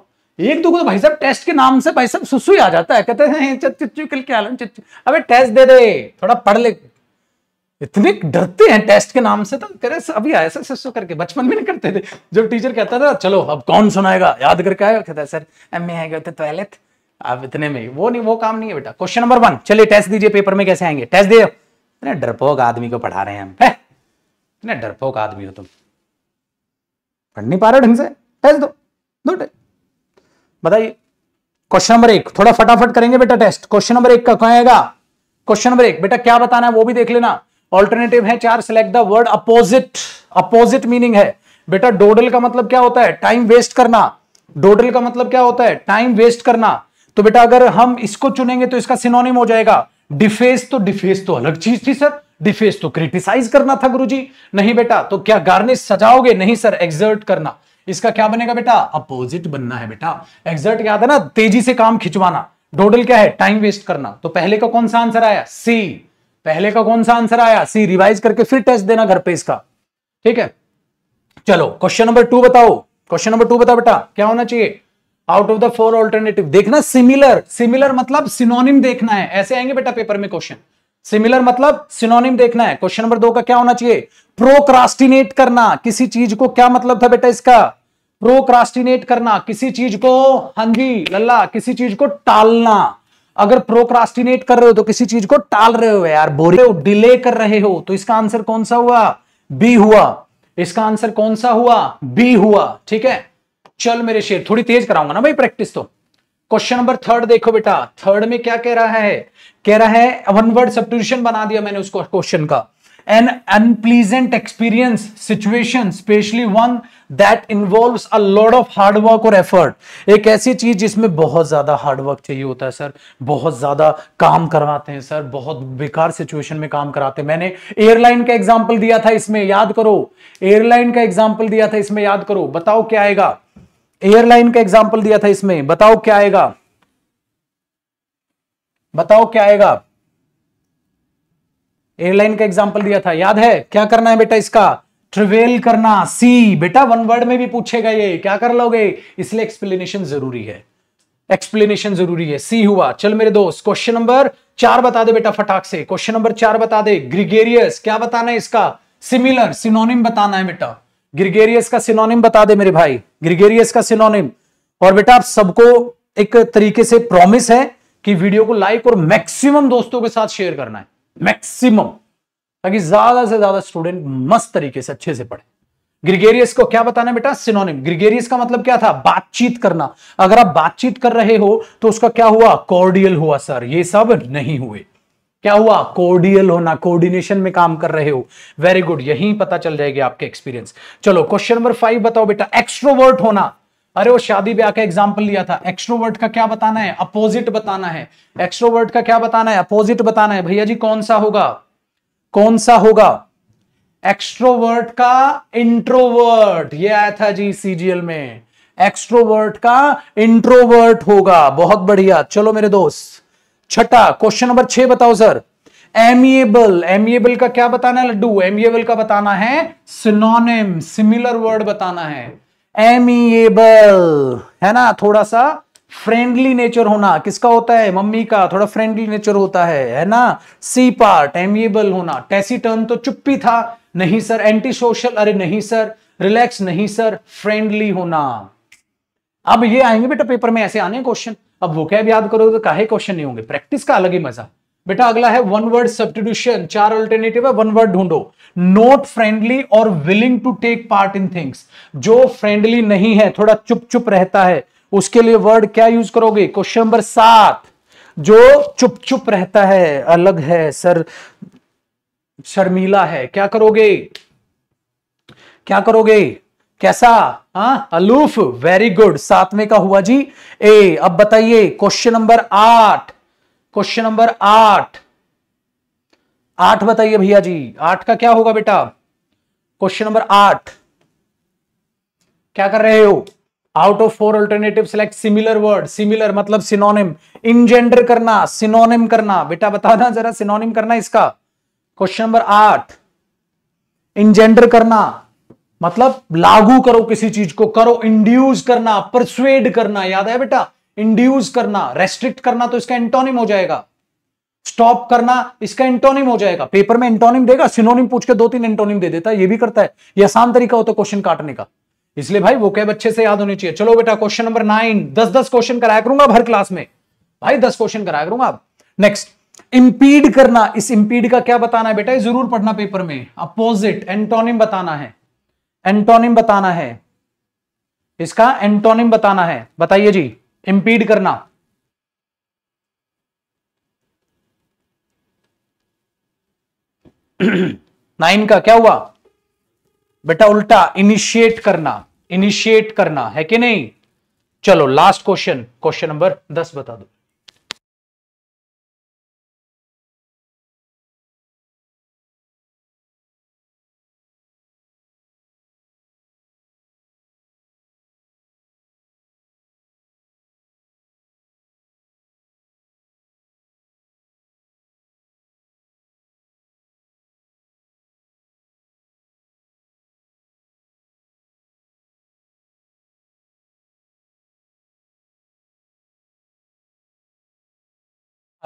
एक दो को तो भाई साहब टेस्ट के नाम से भाई साहब सुसु ही आ जाता है कहते हैं चिच्चू कल क्या हाल चिच्चू अबे टेस्ट दे दे थोड़ा पढ़ ले इतने डरते हैं टेस्ट के नाम से तो तेरे से अभी ऐसा सिस्सो करके बचपन में नहीं करते थे जब टीचर कहता था चलो अब कौन सुनाएगा याद करके आया कहता सर एम ए गए थे टॉयलेट अब इतने में वो नहीं वो काम नहीं है बेटा क्वेश्चन नंबर वन चलिए टेस्ट दीजिए पेपर में कैसे आएंगे टेस्ट दे इतने डरपोक आदमी को पढ़ा रहे हैं हम इतने डरपोक आदमी हो तुम कर नहीं पा रहे ढंग से टेस्ट दो दो टेस्ट बताइए क्वेश्चन नंबर एक थोड़ा फटाफट करेंगे बेटा टेस्ट क्वेश्चन नंबर एक का कहेगा क्वेश्चन नंबर एक बेटा क्या बताना है वो भी देख लेना ऑल्टरनेटिव है चार select the word opposite opposite meaning है बेटा डोडल का मतलब क्या होता है टाइम वेस्ट करना डोडल का मतलब क्या होता है टाइम वेस्ट करना तो बेटा अगर हम इसको चुनेंगे तो इसका सिनोनिम हो जाएगा डिफेस तो डिफेस तो अलग चीज थी सर डिफेस तो क्रिटिसाइज करना था गुरुजी नहीं बेटा तो क्या गार्निश सजाओगे नहीं सर एग्जर्ट करना इसका क्या बनेगा बेटा अपोजिट बनना है बेटा एग्जर्ट क्या था ना तेजी से काम खिंचवाना डोडल क्या है टाइम वेस्ट करना तो पहले का कौन सा आंसर आया सी पहले का कौन सा आंसर आया सी रिवाइज करके फिर टेस्ट देना घर पे इसका ठीक है चलो क्वेश्चन नंबर टू बताओ क्वेश्चन नंबर टू बताओ बेटा क्या होना चाहिए out of the four alternative देखना सिमिलर सिमिलर मतलब सिनोनिम देखना है ऐसे आएंगे बेटा पेपर में क्वेश्चन सिमिलर मतलब सिनोनिम देखना है क्वेश्चन नंबर दो का क्या होना चाहिए प्रोक्रास्टिनेट करना किसी चीज को क्या मतलब था बेटा इसका प्रोक्रास्टिनेट करना किसी चीज को हंजी हाँ लल्ला किसी चीज को टालना अगर प्रोक्रास्टिनेट कर रहे हो तो किसी चीज को टाल रहे हो यार बोरे हो डिले कर रहे हो तो इसका आंसर कौन सा हुआ बी हुआ इसका आंसर कौन सा हुआ बी हुआ ठीक है चल मेरे शेर थोड़ी तेज कराऊंगा ना भाई प्रैक्टिस तो क्वेश्चन नंबर थर्ड देखो बेटा थर्ड में क्या कह रहा है कह रहा है वन वर्ड सब्टन बना दिया मैंने उसको क्वेश्चन का an unpleasant experience situation specially one that involve a lot of hard work और एफर्ट एक ऐसी चीज जिसमें बहुत ज्यादा हार्डवर्क चाहिए होता है सर बहुत ज्यादा काम करवाते हैं सर बहुत बेकार सिचुएशन में काम कराते हैं मैंने एयरलाइन का एग्जाम्पल दिया था इसमें याद करो एयरलाइन का एग्जाम्पल दिया था इसमें याद करो बताओ क्या आएगा एयरलाइन का एग्जाम्पल दिया था इसमें बताओ क्या आएगा बताओ क्या आएगा एयरलाइन का एग्जाम्पल दिया था याद है क्या करना है बेटा इसका ट्रिवेल करना सी बेटा वन वर्ड में भी पूछेगा ये क्या कर लोगे इसलिए एक्सप्लेनेशन जरूरी है एक्सप्लेनेशन जरूरी है सी हुआ चल मेरे दोस्त क्वेश्चन नंबर चार बता दे बेटा फटाक से क्वेश्चन नंबर चार बता दे ग्रिगेरियस क्या बताना है इसका सिमिलर सिनोनिम बताना है बेटा ग्रिगेरियस का सिनोनिम बता दे मेरे भाई ग्रिगेरियस का सिनोनिम और बेटा आप सबको एक तरीके से प्रॉमिस है कि वीडियो को लाइक और मैक्सिमम दोस्तों के साथ शेयर करना है मैक्सिमम ताकि ज्यादा से ज्यादा स्टूडेंट मस्त तरीके से अच्छे से पढ़े ग्रिगेरियस को क्या बताना बेटा सिनोनिम ग्रिगेरियस का मतलब क्या था बातचीत करना अगर आप बातचीत कर रहे हो तो उसका क्या हुआ कॉर्डियल हुआ सर ये सब नहीं हुए क्या हुआ कोर्डियल होना कोऑर्डिनेशन में काम कर रहे हो वेरी गुड यही पता चल जाएगी आपके एक्सपीरियंस चलो क्वेश्चन नंबर फाइव बताओ बेटा एक्सट्रोवर्ट होना अरे वो शादी ब्याह का एग्जाम्पल लिया था एक्सट्रोवर्ट का क्या बताना है अपोजिट बताना है एक्सट्रोवर्ट का क्या बताना है अपोजिट बताना है भैया जी कौन सा होगा कौन सा होगा एक्सट्रोवर्ट का इंट्रोवर्ट ये आया था जी सीजीएल में एक्सट्रोवर्ट का इंट्रोवर्ट होगा बहुत बढ़िया चलो मेरे दोस्त छठा क्वेश्चन नंबर छह बताओ सर एमिएबल एमिएबल का क्या बताना है लड्डू एमिएबल का बताना है सिनोनिम सिमिलर वर्ड बताना है एमिएबल है ना थोड़ा सा फ्रेंडली नेचर होना किसका होता है मम्मी का थोड़ा फ्रेंडली नेचर होता है है ना सी पार्ट एमिएबल होना टेसी टर्न तो चुप्पी था नहीं सर एंटी सोशल अरे नहीं सर रिलैक्स नहीं सर फ्रेंडली होना अब ये आएंगे बेटा पेपर में ऐसे आने क्वेश्चन अब वो कैब याद करोगे तो काहे क्वेश्चन नहीं होंगे प्रैक्टिस का अलग ही मजा बेटा अगला है वन वर्ड सब्सटीट्यूशन चार अल्टरनेटिव है वन वर्ड ढूंढो नोट फ्रेंडली और willing to take part in things जो फ्रेंडली नहीं है थोड़ा चुप चुप रहता है उसके लिए वर्ड क्या यूज करोगे क्वेश्चन नंबर सात जो चुप चुप रहता है अलग है सर शर्मीला है क्या करोगे क्या करोगे कैसा हाँ अलूफ वेरी गुड सातवें का हुआ जी ए अब बताइए क्वेश्चन नंबर आठ क्वेश्चन नंबर आठ आठ बताइए भैया जी आठ का क्या होगा बेटा क्वेश्चन नंबर आठ क्या कर रहे हो out of four alternative select similar word similar मतलब सिनोनिम इनजेंडर करना सिनोनिम करना बेटा बताना जरा सिनोनिम करना इसका क्वेश्चन नंबर आठ इनजेंडर करना मतलब लागू करो किसी चीज को करो इंड्यूस करना परसुएड करना याद है बेटा इंड्यूस करना रेस्ट्रिक्ट करना तो इसका एंटोनिम हो जाएगा स्टॉप करना इसका एंटोनिम हो जाएगा पेपर में एंटोनिम देगा सिनोनिम पूछ के दो तीन एंटोनिम दे देता है ये भी करता है ये आसान तरीका होता है क्वेश्चन काटने का इसलिए भाई वो कैब अच्छे से याद होने चाहिए चलो बेटा क्वेश्चन नंबर नाइन दस दस क्वेश्चन कराया करूंगा हर क्लास में भाई दस क्वेश्चन कराया करूंगा आप नेक्स्ट इम्पीड करना इस इम्पीड का क्या बताना है बेटा जरूर पढ़ना पेपर में अपोजिट एंटोनिम बताना है एंटोनिम बताना है इसका एंटोनिम बताना है बताइए जी इंपीड करना नाइन [CLEARS THROAT] का क्या हुआ बेटा उल्टा इनिशिएट करना इनिशिएट करना है कि नहीं चलो लास्ट क्वेश्चन क्वेश्चन नंबर दस बता दो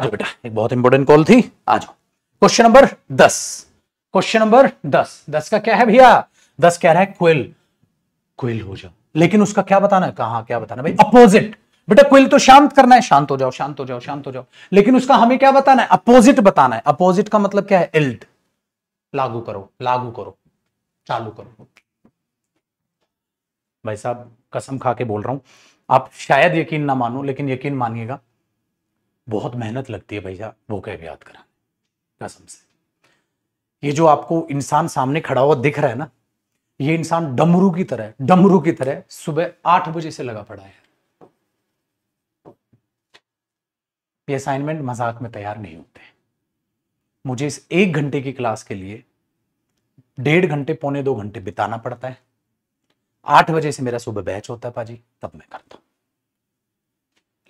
आज बेटा एक बहुत इंपॉर्टेंट कॉल थी आज क्वेश्चन नंबर दस क्वेश्चन नंबर दस दस का क्या है भैया दस कह रहा है क्विल क्विल हो जाओ लेकिन उसका क्या बताना है कहा क्या बताना भाई अपोजिट बेटा क्विल तो शांत करना है शांत हो जाओ शांत हो जाओ शांत हो जाओ लेकिन उसका हमें क्या बताना है अपोजिट बताना है अपोजिट का मतलब क्या है इल्ट लागू करो लागू करो चालू करो भाई साहब कसम खा के बोल रहा हूं आप शायद यकीन ना मानो लेकिन यकीन मानिएगा बहुत मेहनत लगती है भैया वो कैब याद कराने कसम से ये जो आपको इंसान सामने खड़ा हुआ दिख रहा है ना ये इंसान डमरू की तरह डमरू की तरह सुबह आठ बजे से लगा पड़ा है ये असाइनमेंट मजाक में तैयार नहीं होते मुझे इस एक घंटे की क्लास के लिए डेढ़ घंटे पौने दो घंटे बिताना पड़ता है आठ बजे से मेरा सुबह बैच होता है पाजी तब मैं करता हूं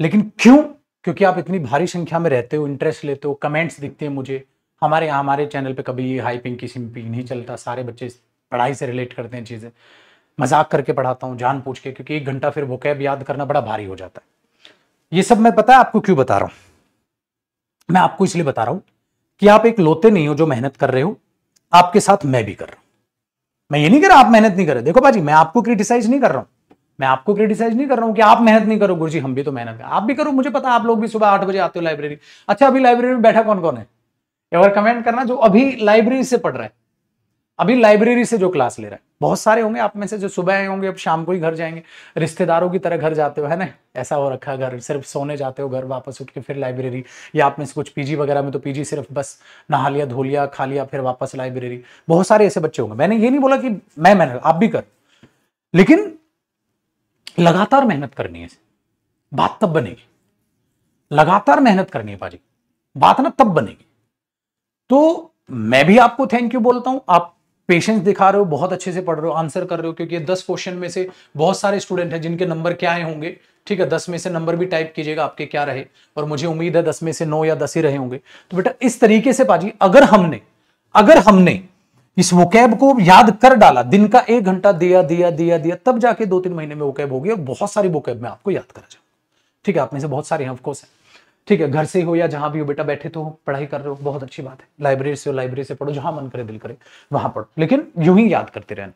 लेकिन क्यों क्योंकि आप इतनी भारी संख्या में रहते हो इंटरेस्ट लेते हो कमेंट्स दिखते हैं मुझे हमारे यहाँ हमारे चैनल पे कभी हाइपिंग किसी में नहीं चलता सारे बच्चे पढ़ाई से रिलेट करते हैं चीज़ें मजाक करके पढ़ाता हूँ जान पूछ के क्योंकि एक घंटा फिर वो कैब याद करना बड़ा भारी हो जाता है ये सब मैं पता है आपको क्यों बता रहा हूँ मैं आपको इसलिए बता रहा हूँ कि आप एक लोते नहीं हो जो मेहनत कर रहे हो आपके साथ मैं भी कर रहा हूँ मैं ये नहीं कर रहा आप मेहनत नहीं कर रहे देखो भाजी मैं आपको क्रिटिसाइज नहीं कर रहा हूँ मैं आपको क्रिटिसाइज नहीं कर रहा हूँ कि आप मेहनत नहीं करो गुरुजी हम भी तो मेहनत कर आप भी करो मुझे पता आप लोग भी सुबह आठ बजे आते हो लाइब्रेरी अच्छा अभी लाइब्रेरी में बैठा कौन कौन है एक और कमेंट करना जो अभी लाइब्रेरी से पढ़ रहा है अभी लाइब्रेरी से जो क्लास ले रहा है बहुत सारे होंगे आप में से जो सुबह आए होंगे अब शाम को ही घर जाएंगे रिश्तेदारों की तरह घर जाते हो है ना ऐसा हो रखा घर सिर्फ सोने जाते हो घर वापस उठ के फिर लाइब्रेरी या आप में से कुछ पीजी वगैरह में तो पीजी सिर्फ बस नहा लिया धो लिया खा लिया फिर वापस लाइब्रेरी बहुत सारे ऐसे बच्चे होंगे मैंने ये नहीं बोला कि मैं मैंने आप भी कर लेकिन लगातार मेहनत करनी है बात तब बनेगी लगातार मेहनत करनी है भाजी बात ना तब बनेगी तो मैं भी आपको थैंक यू बोलता हूं आप पेशेंस दिखा रहे हो बहुत अच्छे से पढ़ रहे हो आंसर कर रहे हो क्योंकि दस क्वेश्चन में से बहुत सारे स्टूडेंट हैं जिनके नंबर क्या आए होंगे ठीक है दस में से नंबर भी टाइप कीजिएगा आपके क्या रहे और मुझे उम्मीद है दस में से नौ या दस ही रहे होंगे तो बेटा इस तरीके से पाजी अगर हमने अगर हमने इस वोकैब को याद कर डाला दिन का एक घंटा दिया दिया दिया दिया तब जाके दो तीन महीने में वोकैब होगी गया बहुत सारी वोकैब में आपको याद करा जाऊंगा ठीक है आप में से बहुत सारे हैं ऑफकोर्स है ठीक है घर से हो या जहां भी हो बेटा बैठे तो हो पढ़ाई कर रहे हो बहुत अच्छी बात है लाइब्रेरी से हो लाइब्रेरी से पढ़ो जहां मन करे दिल करे वहां पढ़ो लेकिन यूं ही याद करते रहना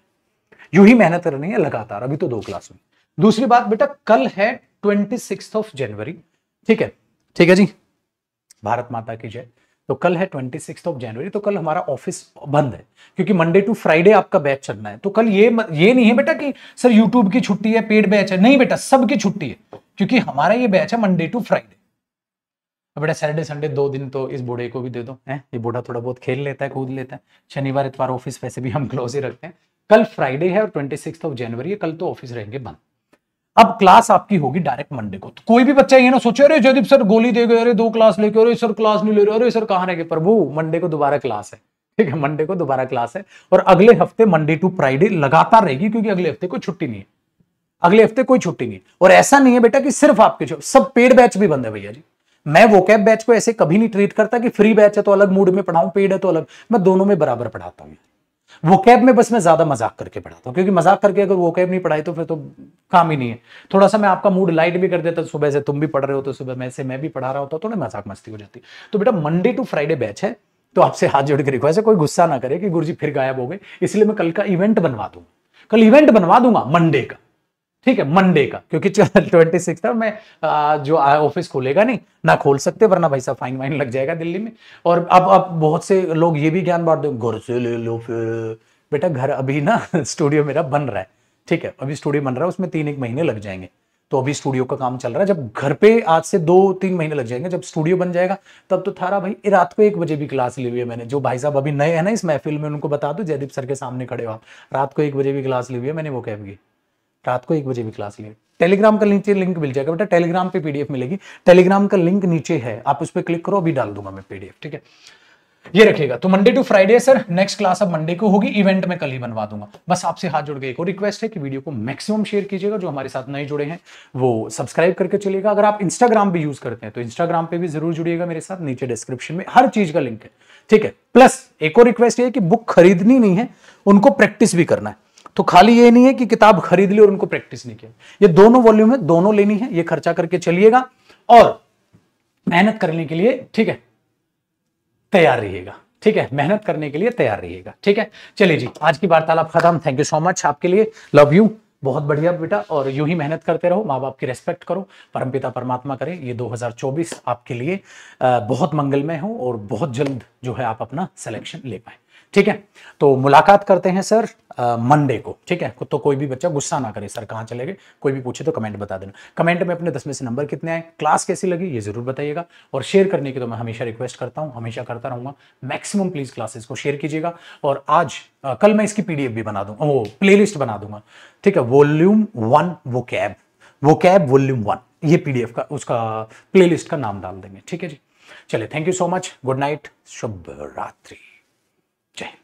यूं ही मेहनत करनी है लगातार अभी तो दो क्लास में दूसरी बात बेटा कल है ट्वेंटी ऑफ जनवरी ठीक है ठीक है जी भारत माता की जय तो कल है ट्वेंटी सिक्स ऑफ जनवरी तो कल हमारा ऑफिस बंद है क्योंकि मंडे टू फ्राइडे आपका बैच चलना है तो कल ये ये नहीं है बेटा कि सर यूट्यूब की छुट्टी है पेड बैच है नहीं बेटा सबकी छुट्टी है क्योंकि हमारा ये बैच है मंडे टू फ्राइडे तो बेटा सैटरडे संडे दो दिन तो इस बूढ़े को भी दे दो है ये बूढ़ा थोड़ा बहुत खेल लेता है कूद लेता है शनिवार इतवार ऑफिस वैसे भी हम क्लोज ही रखते हैं कल फ्राइडे है और ट्वेंटी सिक्स ऑफ जनवरी है कल तो ऑफिस रहेंगे बंद अब क्लास आपकी होगी डायरेक्ट मंडे को तो कोई भी बच्चा ये ना सोचे अरे जयदीप सर गोली दे गए अरे दो क्लास लेके अरे सर क्लास नहीं ले रहे अरे सर कहा रह प्रभु मंडे को दोबारा क्लास है ठीक है मंडे को दोबारा क्लास है और अगले हफ्ते मंडे टू फ्राइडे लगातार रहेगी क्योंकि अगले हफ्ते कोई छुट्टी नहीं है अगले हफ्ते कोई छुट्टी नहीं और ऐसा नहीं है बेटा कि सिर्फ आपके सब पेड बैच भी बंद है भैया जी मैं वो कैब बैच को ऐसे कभी नहीं ट्रीट करता कि फ्री बैच है तो अलग मूड में पढ़ाऊं पेड है तो अलग मैं दोनों में बराबर पढ़ाता हूँ वो कैब में बस मैं ज्यादा मजाक करके पढ़ाता हूँ क्योंकि मजाक करके अगर वो कैब नहीं पढ़ाई तो फिर तो काम ही नहीं है थोड़ा सा मैं आपका मूड लाइट भी कर देता सुबह से तुम भी पढ़ रहे हो तो सुबह में से मैं भी पढ़ा रहा होता थोड़ा तो मजाक मस्ती हो जाती तो बेटा मंडे टू फ्राइडे बैच है तो आपसे हाथ जोड़ के रिक्वेस्ट है कोई गुस्सा ना करे कि गुरु फिर गायब हो गए इसलिए मैं कल का इवेंट बनवा दूंगा कल इवेंट बनवा दूंगा मंडे का ठीक है मंडे का क्योंकि ट्वेंटी सिक्स था मैं आ, जो ऑफिस खोलेगा नहीं ना खोल सकते वरना भाई साहब फाइन वाइन लग जाएगा दिल्ली में और अब अब बहुत से लोग ये भी ज्ञान बांट दो घर से ले लो फिर बेटा घर अभी ना स्टूडियो [LAUGHS] मेरा बन रहा है ठीक है अभी स्टूडियो बन रहा है उसमें तीन एक महीने लग जाएंगे तो अभी स्टूडियो का काम चल रहा है जब घर पे आज से दो तीन महीने लग जाएंगे जब स्टूडियो बन जाएगा तब तो थारा भाई रात को एक बजे भी क्लास ली हुई है मैंने जो भाई साहब अभी नए हैं ना इस महफिल में उनको बता दो जयदीप सर के सामने खड़े हो आप रात को एक बजे भी क्लास ली हुई है मैंने वो कैब की रात को एक बजे भी क्लास लिए टेलीग्राम का नीचे लिंक मिल जाएगा बेटा टेलीग्राम पे पीडीएफ मिलेगी टेलीग्राम का लिंक नीचे है आप उस पर क्लिक करो अभी डाल दूंगा मैं पीडीएफ ठीक है ये रखिएगा तो Monday to Friday sir next class अब मंडे को होगी इवेंट में कल ही बनवा दूंगा बस आपसे हाथ जुड़ गए एक और रिक्वेस्ट है कि वीडियो को मैक्सिमम शेयर कीजिएगा जो हमारे साथ नए जुड़े हैं वो सब्सक्राइब करके चलिएगा अगर आप इंस्टाग्राम भी यूज करते हैं तो इंस्टाग्राम पे भी जरूर जुड़िएगा मेरे साथ नीचे डिस्क्रिप्शन में हर चीज का लिंक है ठीक है प्लस एक और रिक्वेस्ट ये कि बुक खरीदनी नहीं है उनको प्रैक्टिस भी करना है तो खाली ये नहीं है कि किताब खरीद ली और उनको प्रैक्टिस नहीं किया ये दोनों वॉल्यूम है दोनों लेनी है ये खर्चा करके चलिएगा और मेहनत करने के लिए ठीक है तैयार रहिएगा ठीक है मेहनत करने के लिए तैयार रहिएगा ठीक है चलिए जी आज की वार्तालाप खत्म थैंक यू सो मच आपके लिए लव यू बहुत बढ़िया बेटा और यूं ही मेहनत करते रहो माँ बाप की रेस्पेक्ट करो परमपिता परमात्मा करे ये 2024 आपके लिए बहुत मंगलमय हो और बहुत जल्द जो है आप अपना सिलेक्शन ले पाए ठीक है तो मुलाकात करते हैं सर मंडे को ठीक है तो कोई भी बच्चा गुस्सा ना करे सर कहाँ चले गए कोई भी पूछे तो कमेंट बता देना कमेंट में अपने दस में से नंबर कितने आए क्लास कैसी लगी ये जरूर बताइएगा और शेयर करने की तो मैं हमेशा रिक्वेस्ट करता हूँ हमेशा करता रहूंगा मैक्सिमम प्लीज क्लासेस को शेयर कीजिएगा और आज आ, कल मैं इसकी पीडीएफ भी बना दूंगा वो प्ले बना दूंगा ठीक है वॉल्यूम वन वो कैब वो कैब वॉल्यूम वन ये पीडीएफ का उसका प्ले का नाम डाल देंगे ठीक है जी चलिए thank you so much good night शुभ रात्रि जय